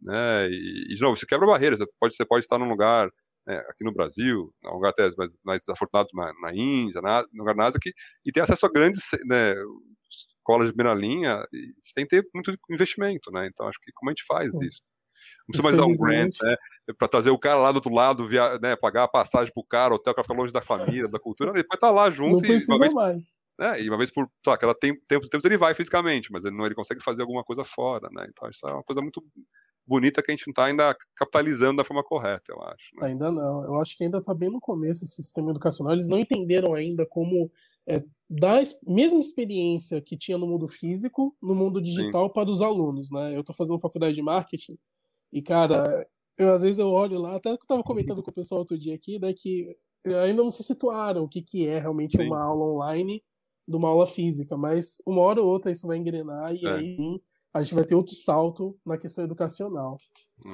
Né? E, e de novo, você quebra barreiras. Você pode, você pode estar num lugar, né, aqui no Brasil, um lugar até mais, mais desafortunado na, na Índia, na, no lugar na Ásia, que, e ter acesso a grandes né, escolas de primeira linha sem ter muito investimento. Né? Então, acho que como a gente faz isso? Não precisa mais dar um grant, né? Para trazer o cara lá do outro lado, via, né, pagar a passagem pro cara, hotel, para ficar longe da família, da cultura, ele pode estar tá lá junto. Não precisa vez, mais. Né, e uma vez por só, aquela tempo, tempos, tempos ele vai fisicamente, mas ele não ele consegue fazer alguma coisa fora, né? Então isso é uma coisa muito bonita que a gente não está ainda capitalizando da forma correta, eu acho. Né? Ainda não. Eu acho que ainda está bem no começo esse sistema educacional. Eles não entenderam ainda como é, dar a mesma experiência que tinha no mundo físico, no mundo digital Sim. para os alunos. Né? Eu estou fazendo faculdade de marketing e, cara, eu às vezes eu olho lá, até que eu tava comentando com o pessoal outro dia aqui, né, que ainda não se situaram o que, que é realmente Sim. uma aula online de uma aula física, mas uma hora ou outra isso vai engrenar e é. aí a gente vai ter outro salto na questão educacional.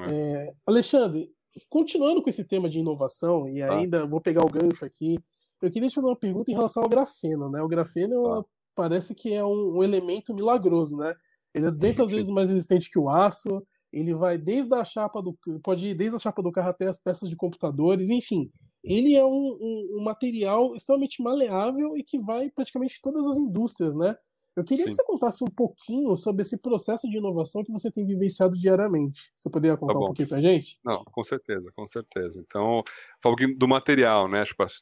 É. É, Alexandre, continuando com esse tema de inovação, e tá. ainda ah. vou pegar o gancho aqui, eu queria te fazer uma pergunta em relação ao grafeno, né? O grafeno ah. parece que é um, um, elemento milagroso, né? Ele é 200 vezes mais resistente que o aço, ele vai desde a chapa do. Pode ir desde a chapa do carro até as peças de computadores, enfim. Ele é um, um, um material extremamente maleável e que vai praticamente todas as indústrias, né? Eu queria Sim. que você contasse um pouquinho sobre esse processo de inovação que você tem vivenciado diariamente. Você poderia tá contar tá um pouquinho para gente? Não, com certeza, com certeza. Então, falo do material, né? Acho tipo, que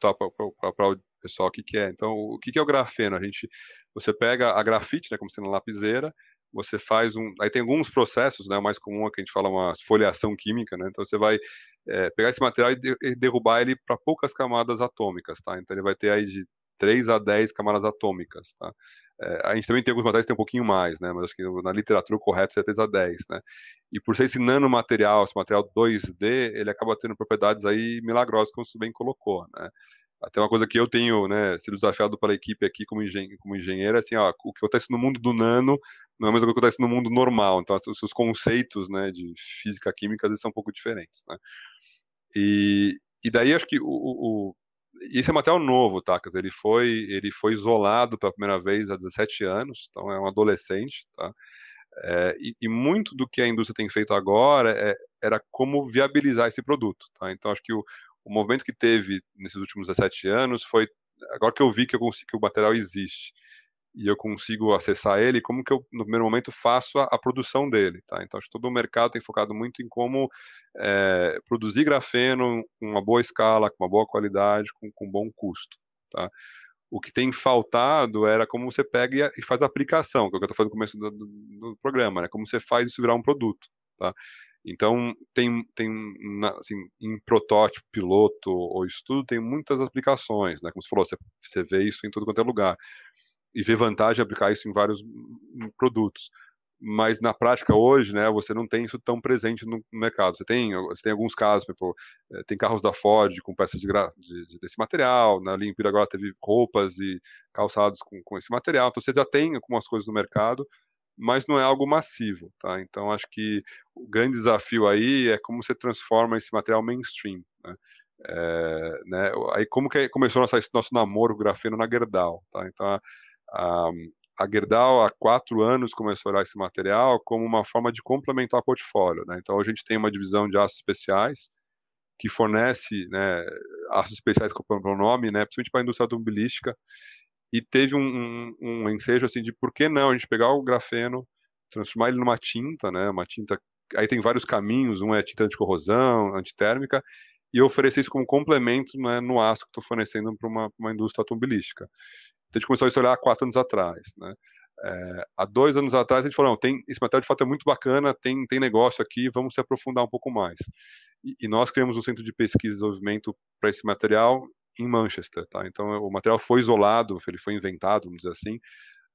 para para o pessoal o que, que é. Então, o que, que é o grafeno? A gente, você pega a grafite, né, como sendo lapiseira, você faz um. Aí tem alguns processos, né? O mais comum é que a gente fala uma esfoliação química, né? Então você vai é, pegar esse material e, de, e derrubar ele para poucas camadas atômicas, tá? Então ele vai ter aí de 3 a 10 camadas atômicas, tá? É, a gente também tem alguns materiais que tem um pouquinho mais, né? Mas acho que na literatura correta é 3 a 10, né? E por ser esse nanomaterial, esse material 2D, ele acaba tendo propriedades aí milagrosas, como você bem colocou, né? até uma coisa que eu tenho né, sido desafiado pela equipe aqui como, engen como engenheiro, é assim, ó, o que acontece no mundo do nano não é mais o que acontece no mundo normal. Então, os seus conceitos né, de física química às vezes são um pouco diferentes. Né? E, e daí acho que o, o, o esse é material novo, tá? Quer dizer, ele foi, ele foi isolado pela primeira vez há 17 anos, então é um adolescente, tá? É, e, e, muito do que a indústria tem feito agora é, era como viabilizar esse produto. Tá? Então, acho que o, o movimento que teve nesses últimos 17 anos foi agora que eu vi que eu consigo que o material existe e eu consigo acessar ele, como que eu, no primeiro momento, faço a, a produção dele, tá? Então, acho que todo o mercado tem focado muito em como é, produzir grafeno com uma boa escala, com uma boa qualidade, com, com um bom custo, tá? O que tem faltado era como você pega e, e faz a aplicação, que é o que eu estou falando no começo do, do, do, programa, né? Como você faz isso virar um produto, tá? Então, tem, tem assim, em protótipo, piloto ou estudo, tem muitas aplicações, né? Como você falou, você, você vê isso em todo quanto é lugar. E vê vantagem de aplicar isso em vários produtos. Mas na prática hoje, né, você não tem isso tão presente no mercado. Você tem, você tem alguns casos, tipo, tem carros da Ford com peças de, de, desse material, na Olimpíada agora teve roupas e calçados com, com esse material. Então você já tem algumas coisas no mercado, mas não é algo massivo, tá? Então acho que o grande desafio aí é como você transforma esse material mainstream, né? É, né? Aí como que é, começou nosso, nosso namoro grafeno na Gerdau, tá? Então a, a, a Gerdau há quatro anos começou a olhar esse material como uma forma de complementar o portfólio, né? Então a gente tem uma divisão de aços especiais que fornece né, aços especiais, como o nome, né, principalmente para a indústria automobilística, e teve um, um, um ensejo assim de por que não a gente pegar o grafeno, transformar ele numa tinta, né, uma tinta, aí tem vários caminhos, um é tinta anticorrosão, antitérmica, e oferecer isso como complemento né, no aço que estou fornecendo para uma, uma, indústria automobilística. Então a gente começou a olhar há quatro anos atrás, né, é, há dois anos atrás a gente falou, não, tem, esse material de fato é muito bacana, tem, tem negócio aqui, vamos se aprofundar um pouco mais. E, e nós criamos um centro de pesquisa e desenvolvimento para esse material em Manchester, tá? Então o material foi isolado, ele foi inventado, vamos dizer assim,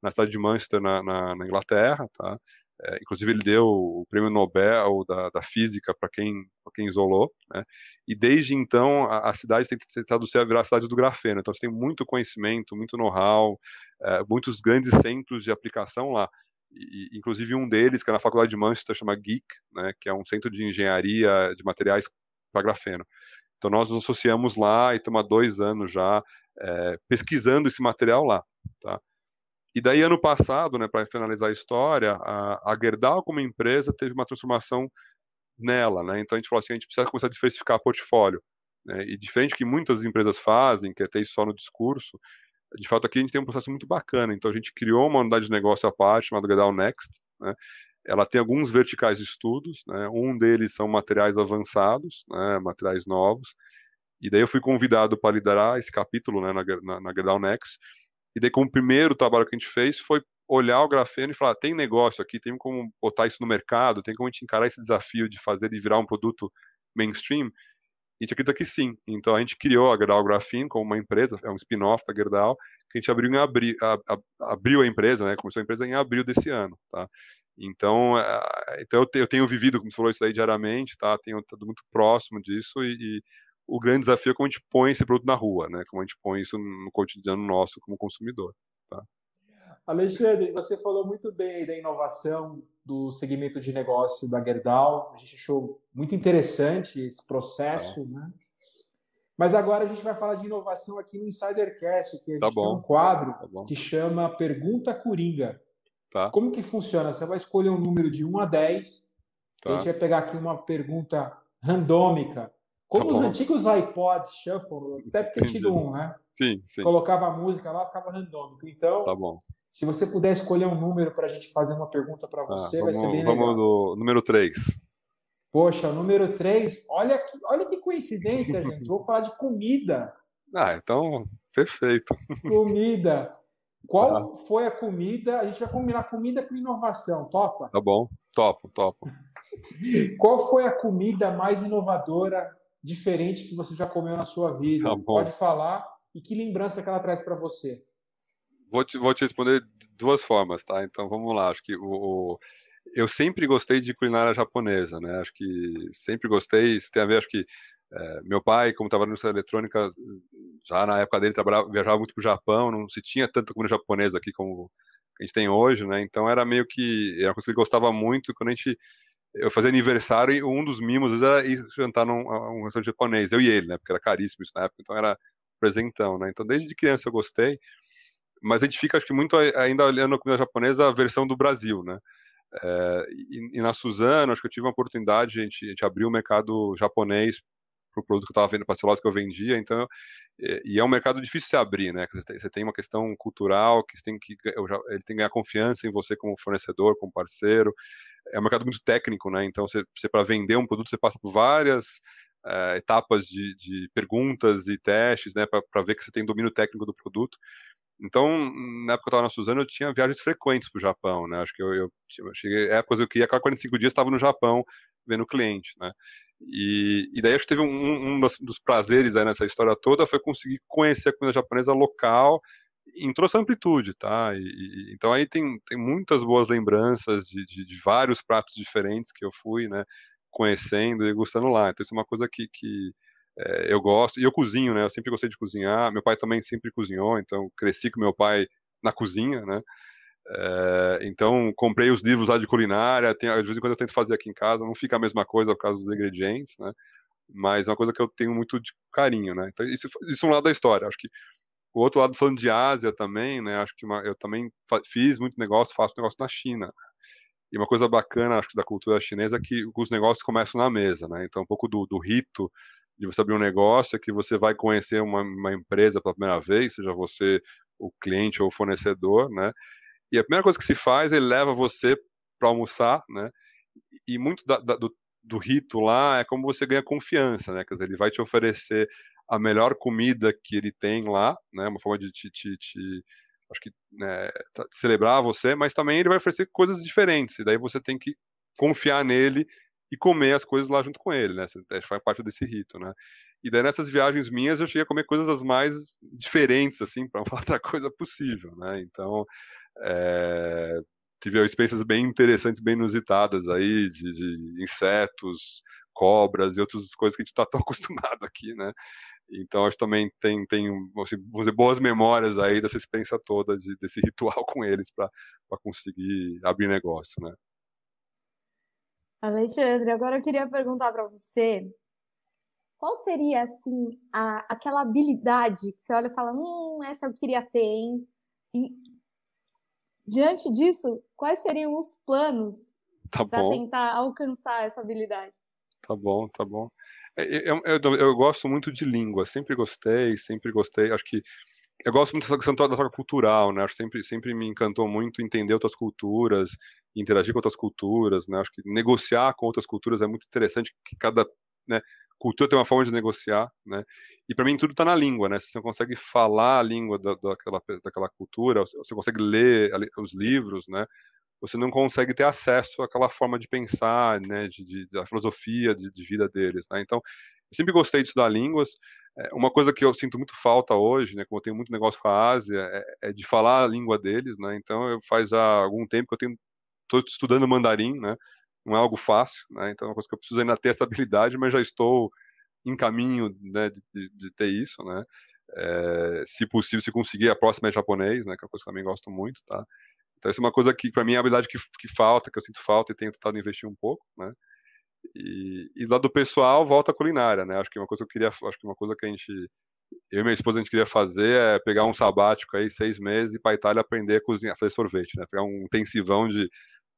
na cidade de Manchester, na, na, na Inglaterra, tá? É, inclusive ele deu o prêmio Nobel da, da física para quem, pra quem isolou, né? E desde então a, a cidade tem tentado ser virar a cidade do grafeno. Então você tem muito conhecimento, muito know-how, é, muitos grandes centros de aplicação lá. E, inclusive um deles que é na faculdade de Manchester chama GEEK, né? Que é um centro de engenharia de materiais para grafeno. Então nós nos associamos lá e estamos há dois anos já é, pesquisando esse material lá. Tá? E daí, ano passado, né, para finalizar a história, a, a Gerdau, como empresa, teve uma transformação nela. Né? Então a gente falou assim: a gente precisa começar a diversificar portfólio. Né? E diferente que muitas empresas fazem, que é ter isso só no discurso, de fato aqui a gente tem um processo muito bacana. Então a gente criou uma unidade de negócio à parte, chamada Gerdau Next, né? ela tem alguns verticais de estudos, né? um deles são materiais avançados, né? materiais novos, e daí eu fui convidado para liderar esse capítulo né? na, na, na Gerdau Next, e daí como o primeiro trabalho que a gente fez foi olhar o grafeno e falar, tem negócio aqui, tem como botar isso no mercado, tem como a gente encarar esse desafio de fazer ele virar um produto mainstream, a gente acredita que sim. Então a gente criou a Gerdau Grafeno como uma empresa, é um spin-off da Gerdau, que a gente abriu em abri, a, abriu a empresa, né? Começou a empresa em abril desse ano, tá? Então, eh, então eu, tenho vivido, como você falou, isso aí diariamente, tá? Tenho estado muito próximo disso e, e, o grande desafio é como a gente põe esse produto na rua, né? Como a gente põe isso no cotidiano nosso como consumidor, tá? Alexandre, você falou muito bem da inovação do segmento de negócio da Gerdau. A gente achou muito interessante esse processo, tá. né? Mas agora a gente vai falar de inovação aqui no Insidercast, que a tá gente tá tem um quadro tá que chama Pergunta Coringa. Tá. Como que funciona? Você vai escolher um número de 1 a 10. Tá. A gente vai pegar aqui uma pergunta randômica. Como tá os antigos iPods Shuffle, você deve ter tido um, né? Sim, sim. Colocava a música lá, ficava randômico. Então, tá bom. se você puder escolher um número para a gente fazer uma pergunta para ah, você, ah, vamos, vai ser bem legal. Vamos no número 3. Poxa, número 3, olha que, olha que coincidência, gente. Vou falar de comida. Ah, então, perfeito. Comida. Qual tá. foi a comida? A gente vai combinar comida com inovação, topa? Tá bom, topo, topo. Qual foi a comida mais inovadora, diferente que você já comeu na sua vida? Tá Pode falar e que lembrança que ela traz para você? Vou te, vou te responder de duas formas, tá? Então vamos lá. Acho que o, o, eu sempre gostei de culinária japonesa, né? Acho que sempre gostei. Isso tem a ver, acho que é, meu pai, como estava na indústria eletrônica, já na época dele trabalhava, viajava muito para o Japão, não se tinha tanta comida japonesa aqui como a gente tem hoje, né? Então era meio que era uma coisa que ele gostava muito quando a gente eu fazia aniversário e um dos mimos era ir jantar num um restaurante japonês, eu e ele, né? Porque era caríssimo isso na época, então era presentão, né? Então desde criança eu gostei, mas a gente fica acho que muito ainda olhando a comida japonesa a versão do Brasil, né? É, e, e, na Suzano, acho que eu tive uma oportunidade, a gente, a gente abriu o mercado japonês para o produto que eu estava vendo, para a celulose que eu vendia, então, e é um mercado difícil de se abrir, né, você tem uma questão cultural, que você tem que, ele tem que ganhar confiança em você como fornecedor, como parceiro, é um mercado muito técnico, né, então você, você para vender um produto, você passa por várias uh, etapas de, de, perguntas e testes, né, para ver que você tem domínio técnico do produto, então, na época que eu estava na Suzano, eu tinha viagens frequentes para o Japão, né? Acho que eu, eu, eu cheguei, épocas eu queria, cada 45 dias estava no Japão vendo cliente, né? E, e daí acho que teve um, um dos, dos prazeres aí nessa história toda foi conseguir conhecer a comida japonesa local entrou essa amplitude, tá? E, e, então aí tem, tem muitas boas lembranças de, de, de, vários pratos diferentes que eu fui, né? Conhecendo e gostando lá. Então isso é uma coisa que, que é, eu gosto. E eu cozinho, né? Eu sempre gostei de cozinhar. Meu pai também sempre cozinhou, então cresci com meu pai na cozinha, né? É, então, comprei os livros lá de culinária, tem, de vez em quando eu tento fazer aqui em casa, não fica a mesma coisa por causa dos ingredientes, né? Mas é uma coisa que eu tenho muito de carinho, né? Então, isso, isso é um lado da história. Acho que o outro lado, falando de Ásia também, né? Acho que uma, eu também fiz muito negócio, faço negócio na China. E uma coisa bacana, acho que da cultura chinesa, é que os negócios começam na mesa, né? Então, um pouco do, do rito de você abrir um negócio é que você vai conhecer uma, uma empresa pela primeira vez, seja você o cliente ou o fornecedor, né? E a primeira coisa que se faz, ele leva você para almoçar, né? E muito da, da, do, do, rito lá é como você ganha confiança, né? Quer dizer, ele vai te oferecer a melhor comida que ele tem lá, né? Uma forma de te, te, te acho que né, celebrar você, mas também ele vai oferecer coisas diferentes. E daí você tem que confiar nele e comer as coisas lá junto com ele, né? É, faz parte desse rito, né? E daí nessas viagens minhas eu cheguei a comer coisas as mais diferentes, assim, para falar da coisa possível, né? Então é, tive experiências bem interessantes, bem inusitadas aí, de, de insetos, cobras e outras coisas que a gente está tão acostumado aqui, né? Então, acho que também tem, tem assim, dizer, boas memórias aí dessa experiência toda, de, desse ritual com eles para conseguir abrir negócio, né? Alexandre, agora eu queria perguntar para você qual seria, assim, a, aquela habilidade que você olha e fala, hum, essa eu queria ter, hein? E Diante disso, quais seriam os planos tá para tentar alcançar essa habilidade? Tá bom, tá bom. Eu, é, é, é eu, eu, gosto muito de língua, sempre gostei, sempre gostei. Acho que eu gosto muito dessa questão da troca cultural, né? Acho sempre, sempre me encantou muito entender outras culturas, interagir com outras culturas, né? Acho que negociar com outras culturas é muito interessante, que cada né, cultura tem uma forma de negociar, né? E para mim tudo está na língua, né? Se você consegue falar a língua da, daquela, daquela cultura, você consegue ler os livros, né? Você não consegue ter acesso àquela forma de pensar, né? De, de da filosofia de, de, vida deles, né? Então, eu sempre gostei de estudar línguas. É, uma coisa que eu sinto muito falta hoje, né? Como eu tenho muito negócio com a Ásia, é, é de falar a língua deles, né? Então, eu faz algum tempo que eu tenho estou estudando mandarim, né? não é algo fácil, né? Então é uma coisa que eu preciso ainda ter essa habilidade, mas já estou em caminho né, de, de, de, ter isso, né? É, se possível, se conseguir, a próxima é japonês, né? Que é uma coisa que eu também gosto muito, tá? Então isso é uma coisa que para mim é uma habilidade que, que falta, que eu sinto falta e tenho tentado investir um pouco, né? E, e lá do pessoal volta a culinária, né? Acho que uma coisa que eu queria, acho que uma coisa que a gente, eu e minha esposa a gente queria fazer é pegar um sabático aí seis meses e para Itália aprender a cozinhar, fazer sorvete, né? Pegar um intensivão de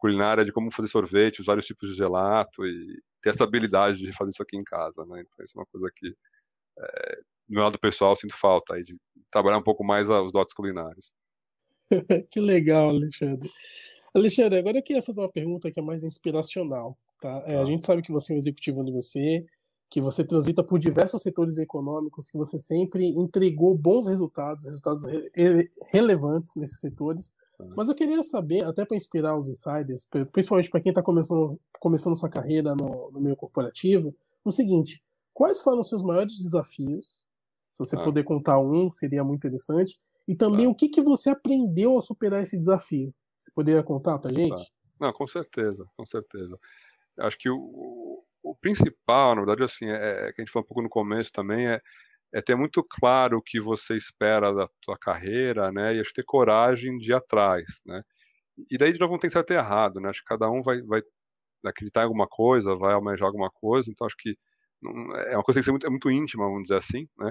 culinária, de como fazer sorvete, os vários tipos de gelato e ter essa habilidade de fazer isso aqui em casa, né? Então isso é uma coisa que é, meu lado pessoal sinto falta aí de trabalhar um pouco mais os dotes culinários. que legal, Alexandre. Alexandre, agora eu queria fazer uma pergunta que é mais inspiracional, tá? É, ah. A tá. gente sabe que você é um executivo de você, que você transita por diversos setores econômicos, que você sempre entregou bons resultados, resultados re relevantes nesses setores. Né? Mas eu queria saber, até para inspirar os insiders, principalmente para quem está começando, começando sua carreira no, no, meio corporativo, o seguinte: quais foram os seus maiores desafios? Se você ah. puder contar um, seria muito interessante. E também ah. o que, que você aprendeu a superar esse desafio? Você poderia contar para gente? Ah. Não, com certeza, com certeza. Acho que o, o principal, na verdade, assim, é, é, que a gente falou um pouco no começo também, é, é ter muito claro o que você espera da tua carreira, né? E acho que ter coragem de ir atrás, né? E daí de novo não tem certo e errado, né? Acho que cada um vai, vai acreditar em alguma coisa, vai almejar alguma coisa, então acho que não, é uma coisa que é muito, é muito íntima, vamos dizer assim, né?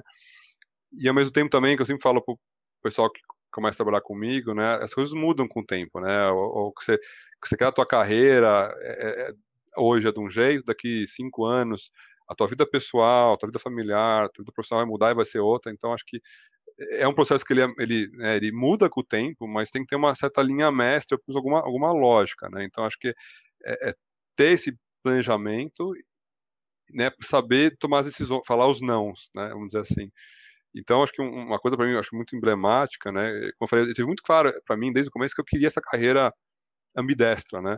E ao mesmo tempo também, que eu sempre falo pro pessoal que começa a trabalhar comigo, né? As coisas mudam com o tempo, né? Ou, ou que você, que você quer a tua carreira é, é, é hoje é de um jeito, daqui cinco anos a tua vida pessoal, a tua vida familiar, a tua vida profissional vai mudar e vai ser outra. Então, acho que é, é um processo que ele, é, ele, né, ele muda com o tempo, mas tem que ter uma certa linha mestra, alguma, alguma lógica, né? Então, acho que é, é ter esse planejamento, né, saber tomar as decisões, falar os nãos, né, vamos dizer assim. Então, acho que uma coisa para mim, acho muito emblemática, né, como eu falei, eu tive muito claro para mim desde o começo que eu queria essa carreira ambidestra, né.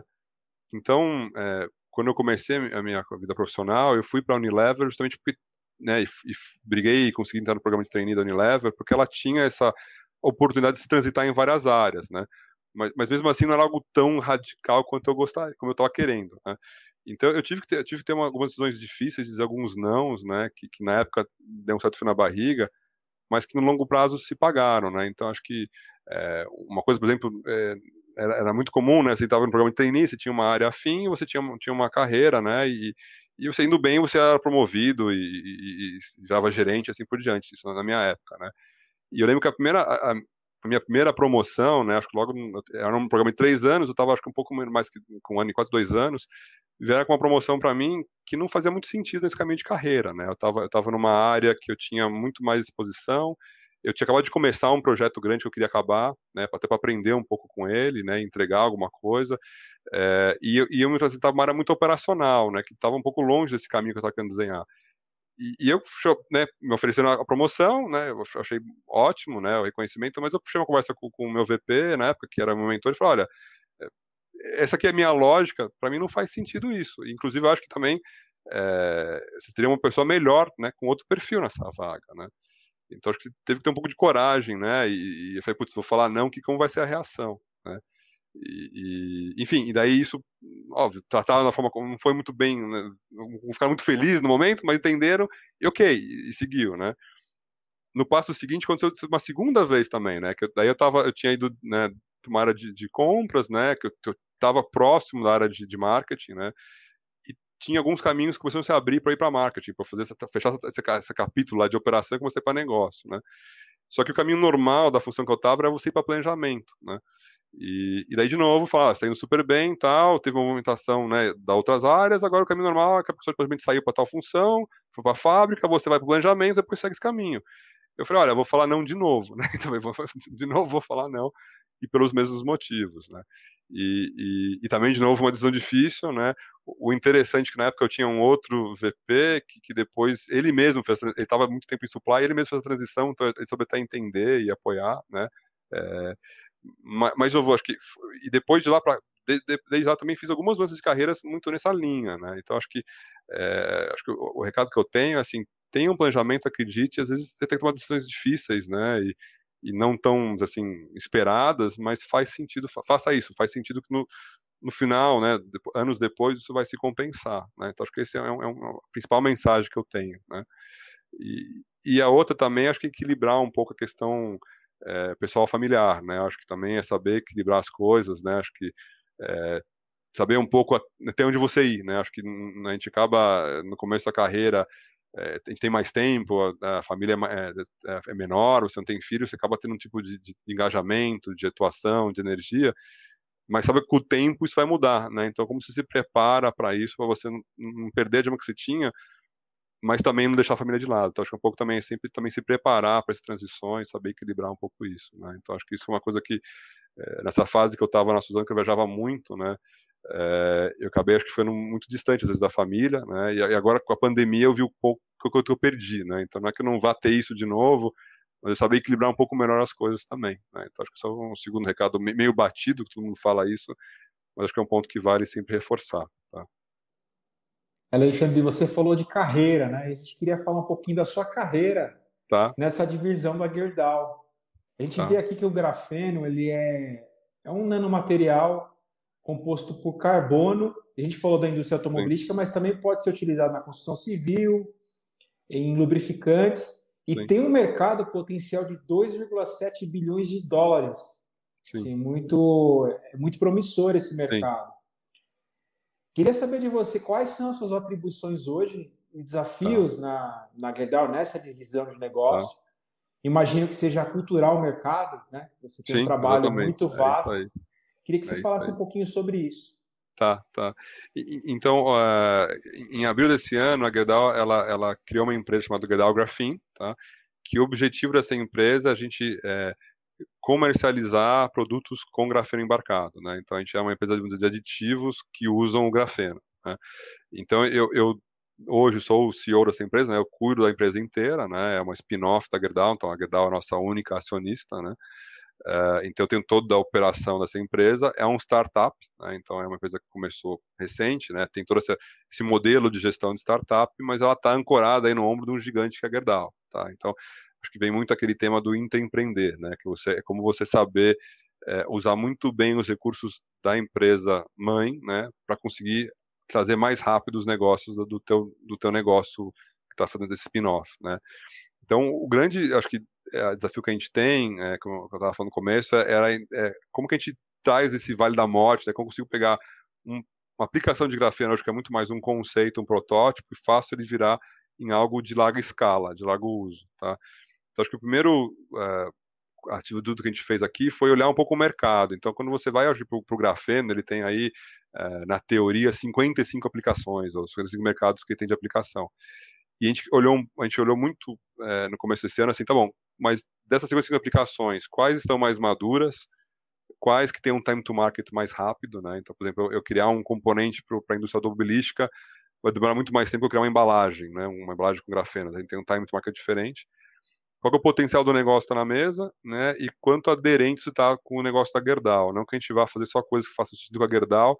Então, é, quando eu comecei a minha vida profissional, eu fui para a Unilever justamente porque, né, e, e briguei e consegui entrar no programa de treinamento da Unilever, porque ela tinha essa oportunidade de se transitar em várias áreas, né? Mas, mas mesmo assim não era algo tão radical quanto eu gostaria, como eu estava querendo, né? Então eu tive que ter, tive que ter uma, algumas decisões difíceis, dizer alguns nãos, né? Que, que na época deu um certo fio na barriga, mas que no longo prazo se pagaram, né? Então acho que é, uma coisa, por exemplo, é, era, era, muito comum, né? Você estava no programa de trainee, você tinha uma área afim, você tinha, tinha uma carreira, né? E, e você indo bem, você era promovido e, e, e gerente assim por diante, isso na minha época, né? E eu lembro que a primeira, a, a minha primeira promoção, né? Acho que logo era um programa de três anos, eu estava acho que um pouco mais que com um ano e quase dois anos, vieram com uma promoção para mim que não fazia muito sentido nesse caminho de carreira, né? Eu estava eu tava numa área que eu tinha muito mais exposição eu tinha acabado de começar um projeto grande que eu queria acabar, né, até para aprender um pouco com ele, né, entregar alguma coisa, é, e, eu, e eu me apresentava uma área muito operacional, né, que estava um pouco longe desse caminho que eu estava querendo desenhar. E, e eu, né, me ofereceram a promoção, né, eu achei ótimo, né, o reconhecimento, mas eu puxei uma conversa com, com o meu VP, na época, que era meu mentor, e falei, olha, eh, essa aqui é a minha lógica, para mim não faz sentido isso. Inclusive, eu acho que também é, eh, você teria uma pessoa melhor, né, com outro perfil nessa vaga, né. Então acho que teve que ter um pouco de coragem, né? E, e eu falei, putz, vou falar não, que como vai ser a reação, né? E, e, enfim, e daí isso, óbvio, tratava da forma como não foi muito bem, né? não ficaram muito felizes no momento, mas entenderam e ok, e, e seguiu, né? No passo seguinte aconteceu uma segunda vez também, né? Que eu, daí eu tava, eu tinha ido, né, para uma área de, de, compras, né? Que eu, que eu tava próximo da área de, de marketing, né? tinha alguns caminhos que começaram a se abrir para ir para marketing, tipo, para fazer fechar esse, esse capítulo lá de operação e começar para negócio, né? Só que o caminho normal da função que eu estava era você ir para planejamento, né? E, e, daí, de novo, falar, está ah, indo super bem tal, teve uma movimentação né, da outras áreas, agora o caminho normal é que a pessoa simplesmente saiu para tal função, foi para a fábrica, você vai para o planejamento, depois segue esse caminho. Eu falei, olha, vou falar não de novo, né? então, vou, de novo vou falar não, e pelos mesmos motivos, né? E, e, e, também, de novo, uma decisão difícil, né? O interessante é que na época eu tinha um outro VP que, que depois ele mesmo fez, ele estava muito tempo em supply, ele mesmo fez a transição, então ele soube até entender e apoiar, né? É, mas, eu vou, acho que e depois de lá para desde lá também fiz algumas mudanças de carreiras muito nessa linha, né? Então acho que é, acho que o, o recado que eu tenho é assim, tenha um planejamento, acredite, às vezes você tem que tomar decisões difíceis, né? E, e não tão assim esperadas, mas faz sentido, faça isso, faz sentido que no, no final, né, anos depois, isso vai se compensar. Né? Então, acho que essa é, um, é uma principal mensagem que eu tenho. Né? E, e, a outra também, acho que equilibrar um pouco a questão é, pessoal familiar. Né? Acho que também é saber equilibrar as coisas. Né? Acho que é, saber um pouco né, até onde você ir. Né? Acho que a gente acaba, eh, no começo da carreira, é, a gente tem mais tempo, a, a família é, é, é, é, menor, você não tem filho, você acaba tendo um tipo de, de, engajamento, de atuação, de energia, mas sabe que com o tempo isso vai mudar, né? Então, como você se prepara para isso, para você não, perder a uma que você tinha, mas também não deixar a família de lado. Então, acho que um pouco também é sempre também se preparar para as transições, saber equilibrar um pouco isso, né? Então, acho que isso é uma coisa que, é, nessa fase que eu estava na Suzana, que eu viajava muito, né? É, eu acabei, acho que ficando muito distante, às vezes, da família, né? E, agora, com a pandemia, eu vi o pouco que eu perdi, né? Então, não é que eu não vá ter isso de novo, mas eu sabia equilibrar um pouco melhor as coisas também, né? Então, acho que só um segundo recado meio batido, que todo mundo fala isso, mas acho que é um ponto que vale sempre reforçar, tá? Alexandre, você falou de carreira, né? A gente queria falar um pouquinho da sua carreira tá. nessa divisão da Gerdau. A gente tá. vê aqui que o grafeno, ele é, é um nanomaterial composto por carbono. A gente falou da indústria automobilística, Sim. mas também pode ser utilizado na construção civil, em lubrificantes. E Sim. tem um mercado potencial de 2,7 bilhões de dólares. Sim. Assim, muito, é muito promissor esse mercado. Queria saber de você quais são as suas atribuições hoje e desafios tá. na, na nessa divisão de negócio. Tá. Imagino que seja cultural o mercado, né? Você tem um trabalho muito é vasto. É Queria que você é isso, falasse é um pouquinho sobre isso. Tá, tá. então, uh, em abril desse ano, a Gerdau, ela, ela criou uma empresa chamada Gerdau Grafin, tá? que o objetivo dessa empresa é a gente é, comercializar produtos com grafeno embarcado. Né? Então, a gente é uma empresa de aditivos que usam o grafeno. Né? Então, eu, eu hoje sou o CEO dessa empresa, né? eu cuido da empresa inteira, né? é uma spin-off da Gerdau, então a Gerdau é a nossa única acionista, né? Eh, então, eu tenho toda a operação dessa empresa. É um startup, né? então é uma empresa que começou recente, né? tem todo esse, esse, modelo de gestão de startup, mas ela está ancorada aí no ombro de um gigante que é a Gerdau. Tá? Então, acho que vem muito aquele tema do empreender, né? que você, é como você saber é, usar muito bem os recursos da empresa mãe né? para conseguir trazer mais rápido os negócios do, do, teu, do teu negócio que está fazendo esse spin-off. Né? Então, o grande, acho que é, desafio que a gente tem, é, como eu estava falando no começo, é, era é, como que a gente traz esse vale da morte, né? Como eu consigo pegar um, uma aplicação de acho que é muito mais um conceito, um protótipo, e faço ele virar em algo de larga escala, de largo uso, tá? Então, acho que o primeiro é, ativo do que a gente fez aqui foi olhar um pouco o mercado. Então, quando você vai para o grafeno, ele tem aí, é, na teoria, 55 aplicações, ou 55 mercados que tem de aplicação. E a gente olhou, a gente olhou muito no começo desse ano, assim, tá bom, mas dessas 55 aplicações, quais estão mais maduras? Quais que têm um time to market mais rápido, né? Então, por exemplo, eu, eu criar um componente para a indústria automobilística vai demorar muito mais tempo que eu criar uma embalagem, né? Uma embalagem com grafeno, né? tem um time to market diferente. Qual é o potencial do negócio está na mesa, né? E quanto aderente está com o negócio da Gerdau? Não que a gente vá fazer só coisas que façam sentido com a Gerdau,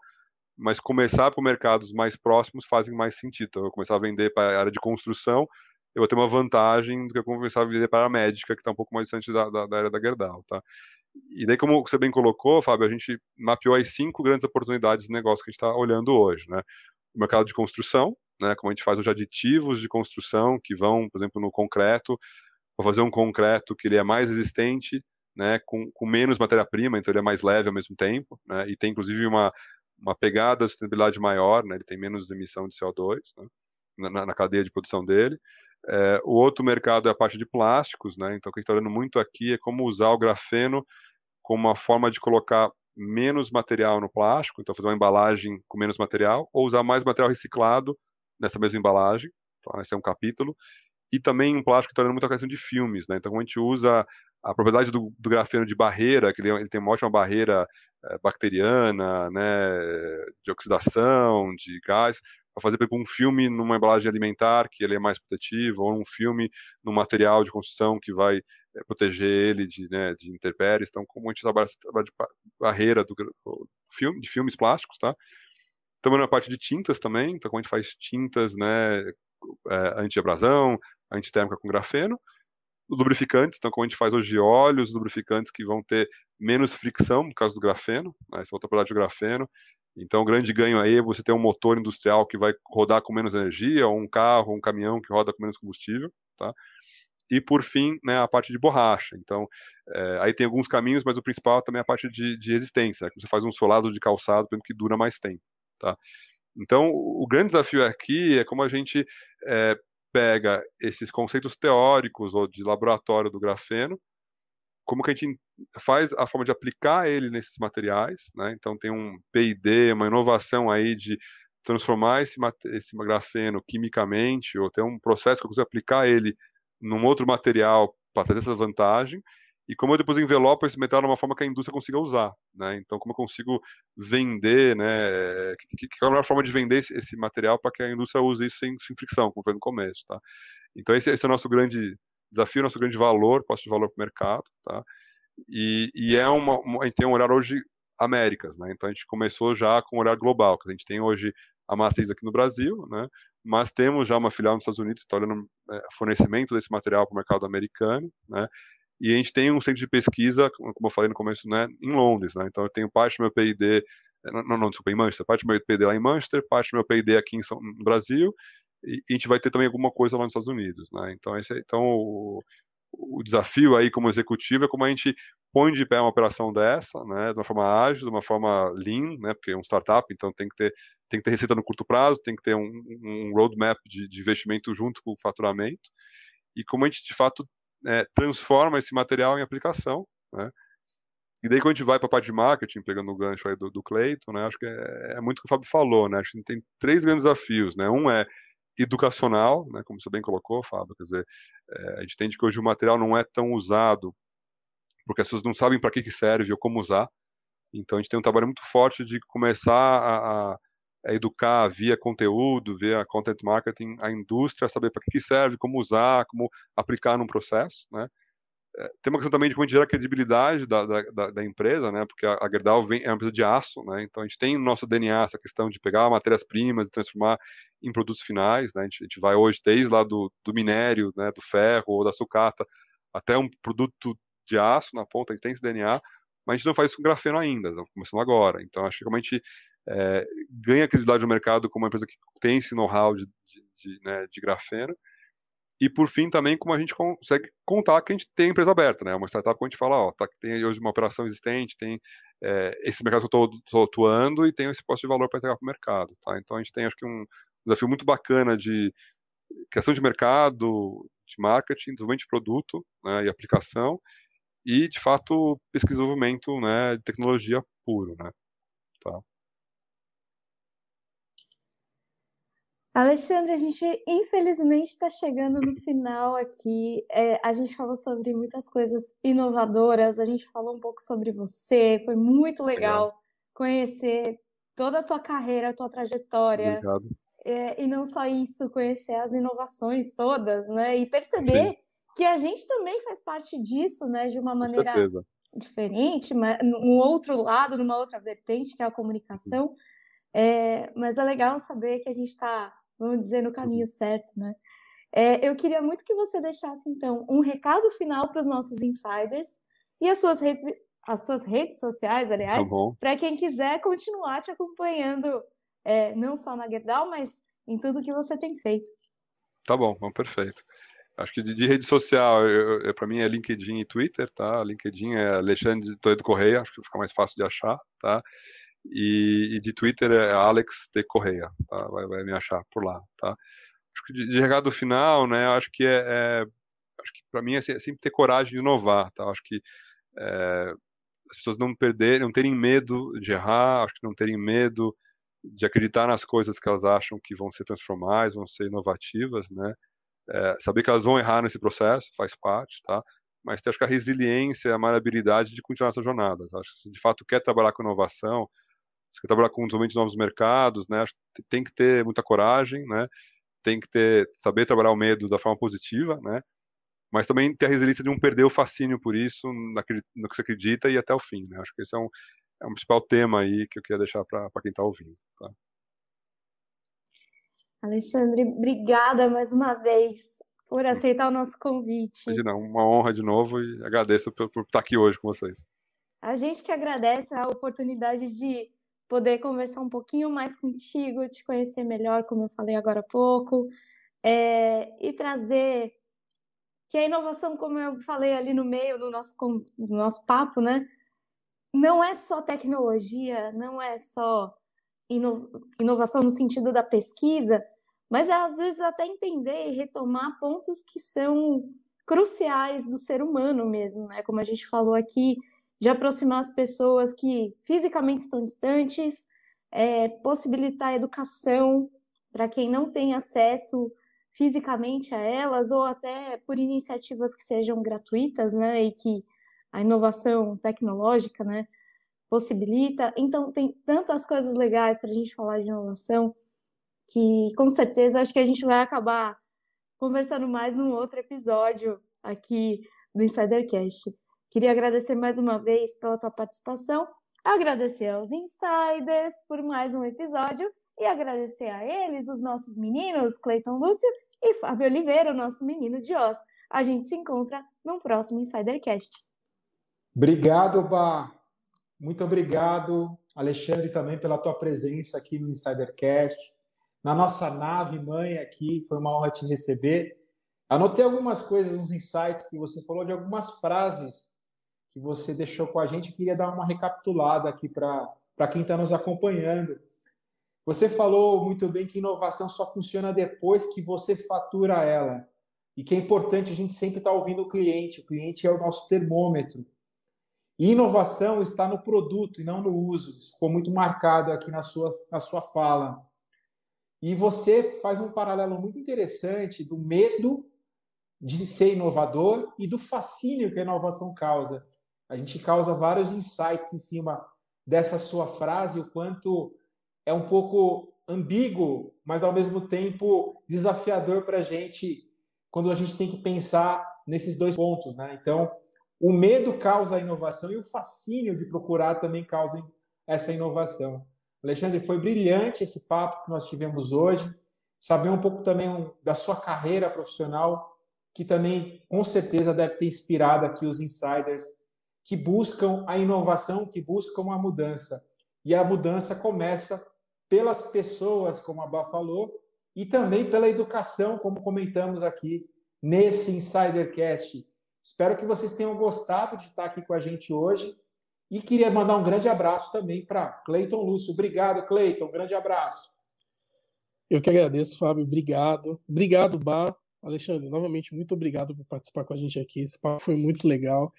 mas começar por mercados mais próximos fazem mais sentido. Então, eu começar a vender para a área de construção, eu vou ter uma vantagem do que eu começar a vida para a médica, que está um pouco mais distante da, da, da, área da Gerdau, tá? E daí, como você bem colocou, Fábio, a gente mapeou as cinco grandes oportunidades de negócio que a gente está olhando hoje, né? O mercado de construção, né? Como a gente faz os aditivos de construção que vão, por exemplo, no concreto, para fazer um concreto que ele é mais resistente, né? Com, com menos matéria-prima, então ele é mais leve ao mesmo tempo, né? E tem, inclusive, uma, uma pegada de sustentabilidade maior, né? Ele tem menos emissão de CO2, né? na, na cadeia de produção dele. É, o outro mercado é a parte de plásticos, né? Então, o que a gente está olhando muito aqui é como usar o grafeno como uma forma de colocar menos material no plástico, então fazer uma embalagem com menos material, ou usar mais material reciclado nessa mesma embalagem, tá? esse é um capítulo, e também um plástico que está olhando muito a questão de filmes, né? Então, como a gente usa a propriedade do, do grafeno de barreira, que ele, é, ele tem uma ótima barreira é, bacteriana, né, de oxidação, de gás, para fazer, por exemplo, um filme numa embalagem alimentar, que ele é mais protetivo, ou um filme num material de construção que vai é, proteger ele de, né, de intempéries. Então, como a gente trabalha essa barreira do, do, filme, de filmes plásticos, tá? Também então, na parte de tintas também, então como a gente faz tintas, né, é, anti-abrasão, térmica com grafeno, lubrificantes, então como a gente faz hoje óleos lubrificantes que vão ter menos fricção no caso do grafeno, né, essa outra propriedade do grafeno, então, o grande ganho aí é você ter um motor industrial que vai rodar com menos energia, ou um carro, um caminhão que roda com menos combustível, tá? E, por fim, né, a parte de borracha. Então, é, aí tem alguns caminhos, mas o principal é também é a parte de, de resistência. Né? Você faz um solado de calçado, pelo que dura mais tempo, tá? Então, o grande desafio aqui é como a gente é, pega esses conceitos teóricos ou de laboratório do grafeno, como que a gente faz a forma de aplicar ele nesses materiais, né? Então tem um P&D, uma inovação aí de transformar esse, esse grafeno quimicamente, ou tem um processo que eu consigo aplicar ele num outro material para trazer essa vantagem, e como eu depois envelopo esse metal de uma forma que a indústria consiga usar, né? Então como eu consigo vender, né? Que, que é a melhor forma de vender esse, esse material para que a indústria use isso sem, sem fricção, como foi no começo, tá? Então esse, esse é o nosso grande desafio é o nosso grande valor, posto de valor para o mercado, tá? E, e é uma, uma, a gente tem um olhar hoje Américas, né? Então a gente começou já com um olhar global, que a gente tem hoje a matriz aqui no Brasil, né? Mas temos já uma filial nos Estados Unidos, está olhando é, fornecimento desse material para o mercado americano, né? E a gente tem um centro de pesquisa, como eu falei no começo, né, em Londres, né? Então eu tenho parte do meu PID, é, não, não, desculpa, em Manchester, parte do meu PID lá em Manchester, parte do meu PID aqui em São, no Brasil, e a gente vai ter também alguma coisa lá nos Estados Unidos, né? Então, esse, é, então o, o desafio aí como executivo é como a gente põe de pé uma operação dessa, né, de uma forma ágil, de uma forma lean, né, porque é um startup, então tem que ter tem que ter receita no curto prazo, tem que ter um, um roadmap de, de, investimento junto com o faturamento e como a gente de fato é, transforma esse material em aplicação, né? E daí quando a gente vai para a parte de marketing, pegando o gancho aí do, do Cleiton, né, acho que é, é muito o que o Fábio falou, né? Acho que tem três grandes desafios, né? Um é educacional, né, como você bem colocou, Fábio, quer dizer, é, a gente entende que hoje o material não é tão usado porque as pessoas não sabem para que, que serve ou como usar. Então a gente tem um trabalho muito forte de começar a, a, a educar via conteúdo, via content marketing, a indústria, saber para que, que serve, como usar, como aplicar num processo, né? É, tem uma questão também de como a gente gera a credibilidade da, da, da empresa, né? Porque a, a Gerdau vem, é uma empresa de aço, né? Então a gente tem no nosso DNA essa questão de pegar matérias-primas e transformar em produtos finais, né? A gente, a gente vai hoje desde lá do, do minério, né? Do ferro ou da sucata até um produto de aço na ponta, a gente tem esse DNA, mas a gente não faz isso com grafeno ainda, estamos começando agora. Então acho que a é, ganha credibilidade no mercado como uma empresa que tem esse know-how de, de, de, né, de grafeno e por fim, também como a gente consegue contar que a gente tem empresa aberta, né? É uma startup que a gente fala, ó, tá, tem hoje uma operação existente, tem é, esse mercado que eu estou atuando e tem esse posto de valor para entregar para o mercado, tá? Então a gente tem, acho que, um, desafio muito bacana de criação de mercado, de marketing, desenvolvimento de produto né, e aplicação e, de fato, pesquisa e desenvolvimento né, de tecnologia puro, né? Tá? Alexandre, a gente infelizmente está chegando no final aqui. É, a gente falou sobre muitas coisas inovadoras, a gente falou um pouco sobre você, foi muito legal, legal. conhecer toda a tua carreira, a tua trajetória. Obrigado. É, e não só isso, conhecer as inovações todas, né? E perceber Sim. que a gente também faz parte disso, né? De uma maneira diferente, mas num outro lado, numa outra vertente, que é a comunicação. É, mas é legal saber que a gente está vamos dizer, no caminho uhum. certo, né? É, eu queria muito que você deixasse, então, um recado final para os nossos insiders e as suas redes, as suas redes sociais, tá aliás, tá para quem quiser continuar te acompanhando, é, não só na Gerdau, mas em tudo que você tem feito. Tá bom, bom perfeito. Acho que de, de rede social, para mim é LinkedIn e Twitter, tá? LinkedIn é Alexandre Toledo Correia, acho que fica mais fácil de achar, tá? E, e, de Twitter é Alex de Correia, tá? vai, vai, me achar por lá, tá? Acho que de, de recado final, né? Acho que é, é acho que para mim é, é, sempre ter coragem de inovar, tá? Acho que é, as pessoas não perderem, não terem medo de errar, acho que não terem medo de acreditar nas coisas que elas acham que vão ser transformadas, vão ser inovativas, né? É, saber que elas vão errar nesse processo faz parte, tá? Mas ter acho que a resiliência, a maleabilidade de continuar essa jornada. Tá? Acho que se de fato quer trabalhar com inovação, você quer trabalhar com de novos mercados, né? tem que ter muita coragem, né? Tem que ter saber trabalhar o medo da forma positiva, né? Mas também ter a resiliência de não perder o fascínio por isso, naquele, no que você acredita e até o fim, né? Acho que esse é um, é um principal tema aí que eu queria deixar para quem está ouvindo, tá? Alexandre, obrigada mais uma vez por aceitar o nosso convite. Imagina, uma honra de novo e agradeço por, por estar aqui hoje com vocês. A gente que agradece a oportunidade de poder conversar um pouquinho mais contigo, te conhecer melhor, como eu falei agora há pouco, é, e trazer que a inovação, como eu falei ali no meio do nosso, do nosso papo, né? Não é só tecnologia, não é só inovação no sentido da pesquisa, mas é, às vezes até entender e retomar pontos que são cruciais do ser humano mesmo, né? Como a gente falou aqui, de aproximar as pessoas que fisicamente estão distantes, é, possibilitar educação para quem não tem acesso fisicamente a elas, ou até por iniciativas que sejam gratuitas, né, e que a inovação tecnológica, né, possibilita. Então, tem tantas coisas legais para a gente falar de inovação, que com certeza acho que a gente vai acabar conversando mais num outro episódio aqui do Insidercast. Queria agradecer mais uma vez pela tua participação, agradecer aos insiders por mais um episódio e agradecer a eles, os nossos meninos, Cleiton Lúcio e Fábio Oliveira, o nosso menino de Oz. A gente se encontra no próximo Insidercast. Obrigado, Bá. Muito obrigado, Alexandre, também pela tua presença aqui no Insidercast. Na nossa nave mãe aqui, foi uma honra te receber. Anotei algumas coisas, uns insights que você falou, de algumas frases que você deixou com a gente. Queria dar uma recapitulada aqui para quem está nos acompanhando. Você falou muito bem que inovação só funciona depois que você fatura ela. E que é importante a gente sempre estar tá ouvindo o cliente. O cliente é o nosso termômetro. E inovação está no produto e não no uso. Isso ficou muito marcado aqui na sua, na sua fala. E você faz um paralelo muito interessante do medo de ser inovador e do fascínio que a inovação causa. A gente causa vários insights em cima dessa sua frase, o quanto é um pouco ambíguo, mas ao mesmo tempo desafiador para a gente quando a gente tem que pensar nesses dois pontos, né? Então, o medo causa a inovação e o fascínio de procurar também causa essa inovação. Alexandre, foi brilhante esse papo que nós tivemos hoje. Saber um pouco também da sua carreira profissional, que também com certeza deve ter inspirado aqui os insiders que buscam a inovação, que buscam a mudança. E a mudança começa pelas pessoas, como a Bá falou, e também pela educação, como comentamos aqui nesse Insidercast. Espero que vocês tenham gostado de estar aqui com a gente hoje e queria mandar um grande abraço também para Cleiton Lúcio. Obrigado, Cleiton. Um grande abraço. Eu que agradeço, Fábio. Obrigado. Obrigado, Bá. Alexandre, novamente, muito obrigado por participar com a gente aqui. Esse papo foi muito legal.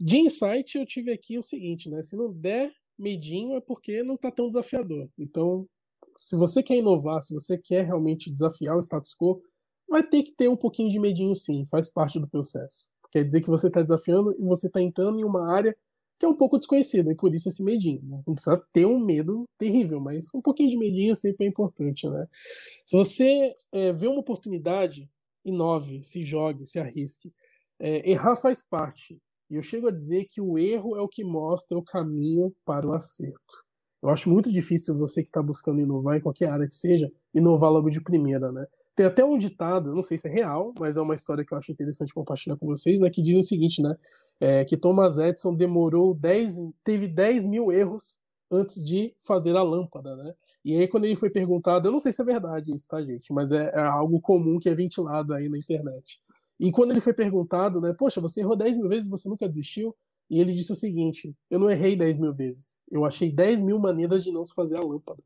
De insight eu tive aqui o seguinte, né? Se não der medinho é porque não está tão desafiador. Então, se você quer inovar, se você quer realmente desafiar o status quo, vai ter que ter um pouquinho de medinho sim, faz parte do processo. Quer dizer que você está desafiando e você está entrando em uma área que é um pouco desconhecida, e por isso esse medinho. Né. Não precisa ter um medo terrível, mas um pouquinho de medinho sempre é importante, né? Se você é, vê uma oportunidade, inove, se jogue, se arrisque. É, errar faz parte. E eu chego a dizer que o erro é o que mostra o caminho para o acerto. Eu acho muito difícil você que está buscando inovar em qualquer área que seja, inovar logo de primeira, né? Tem até um ditado, não sei se é real, mas é uma história que eu acho interessante compartilhar com vocês, né? Que diz o seguinte, né? É, que Thomas Edison demorou 10, teve 10 mil erros antes de fazer a lâmpada, né? E aí quando ele foi perguntado, eu não sei se é verdade isso, tá, gente? Mas é, é algo comum que é ventilado aí na internet. E quando ele foi perguntado, né, poxa, você errou 10 mil vezes, você nunca desistiu? E ele disse o seguinte: eu não errei 10 mil vezes, eu achei 10 mil maneiras de não se fazer a lâmpada.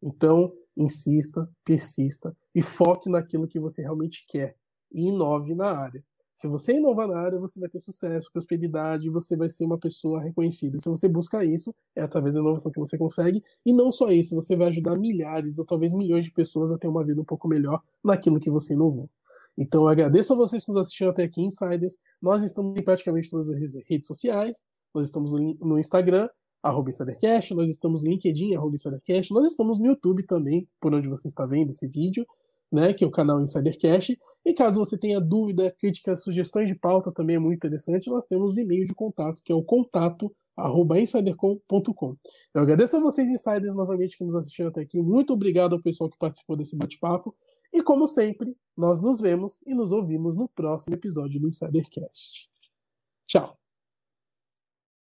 Então, insista, persista e foque naquilo que você realmente quer e inove na área. Se você inovar na área, você vai ter sucesso, prosperidade, você vai ser uma pessoa reconhecida. Se você busca isso, é através da inovação que você consegue. E não só isso, você vai ajudar milhares ou talvez milhões de pessoas a ter uma vida um pouco melhor naquilo que você inovou. Então eu agradeço a vocês que nos assistiram até aqui, Insiders. Nós estamos em praticamente todas as redes sociais. Nós estamos no Instagram, arroba InsiderCast. Nós estamos no LinkedIn, arroba InsiderCast. Nós estamos no YouTube também, por onde você está vendo esse vídeo, né? Que é o canal InsiderCast. E caso você tenha dúvida, crítica, sugestões de pauta também é muito interessante, nós temos o e-mail de contato, que é o contato arroba insidercom.com. Eu agradeço a vocês, insiders, novamente, que nos assistiram até aqui. Muito obrigado ao pessoal que participou desse bate-papo. E como sempre, nós nos vemos e nos ouvimos no próximo episódio do Insidercast. Tchau!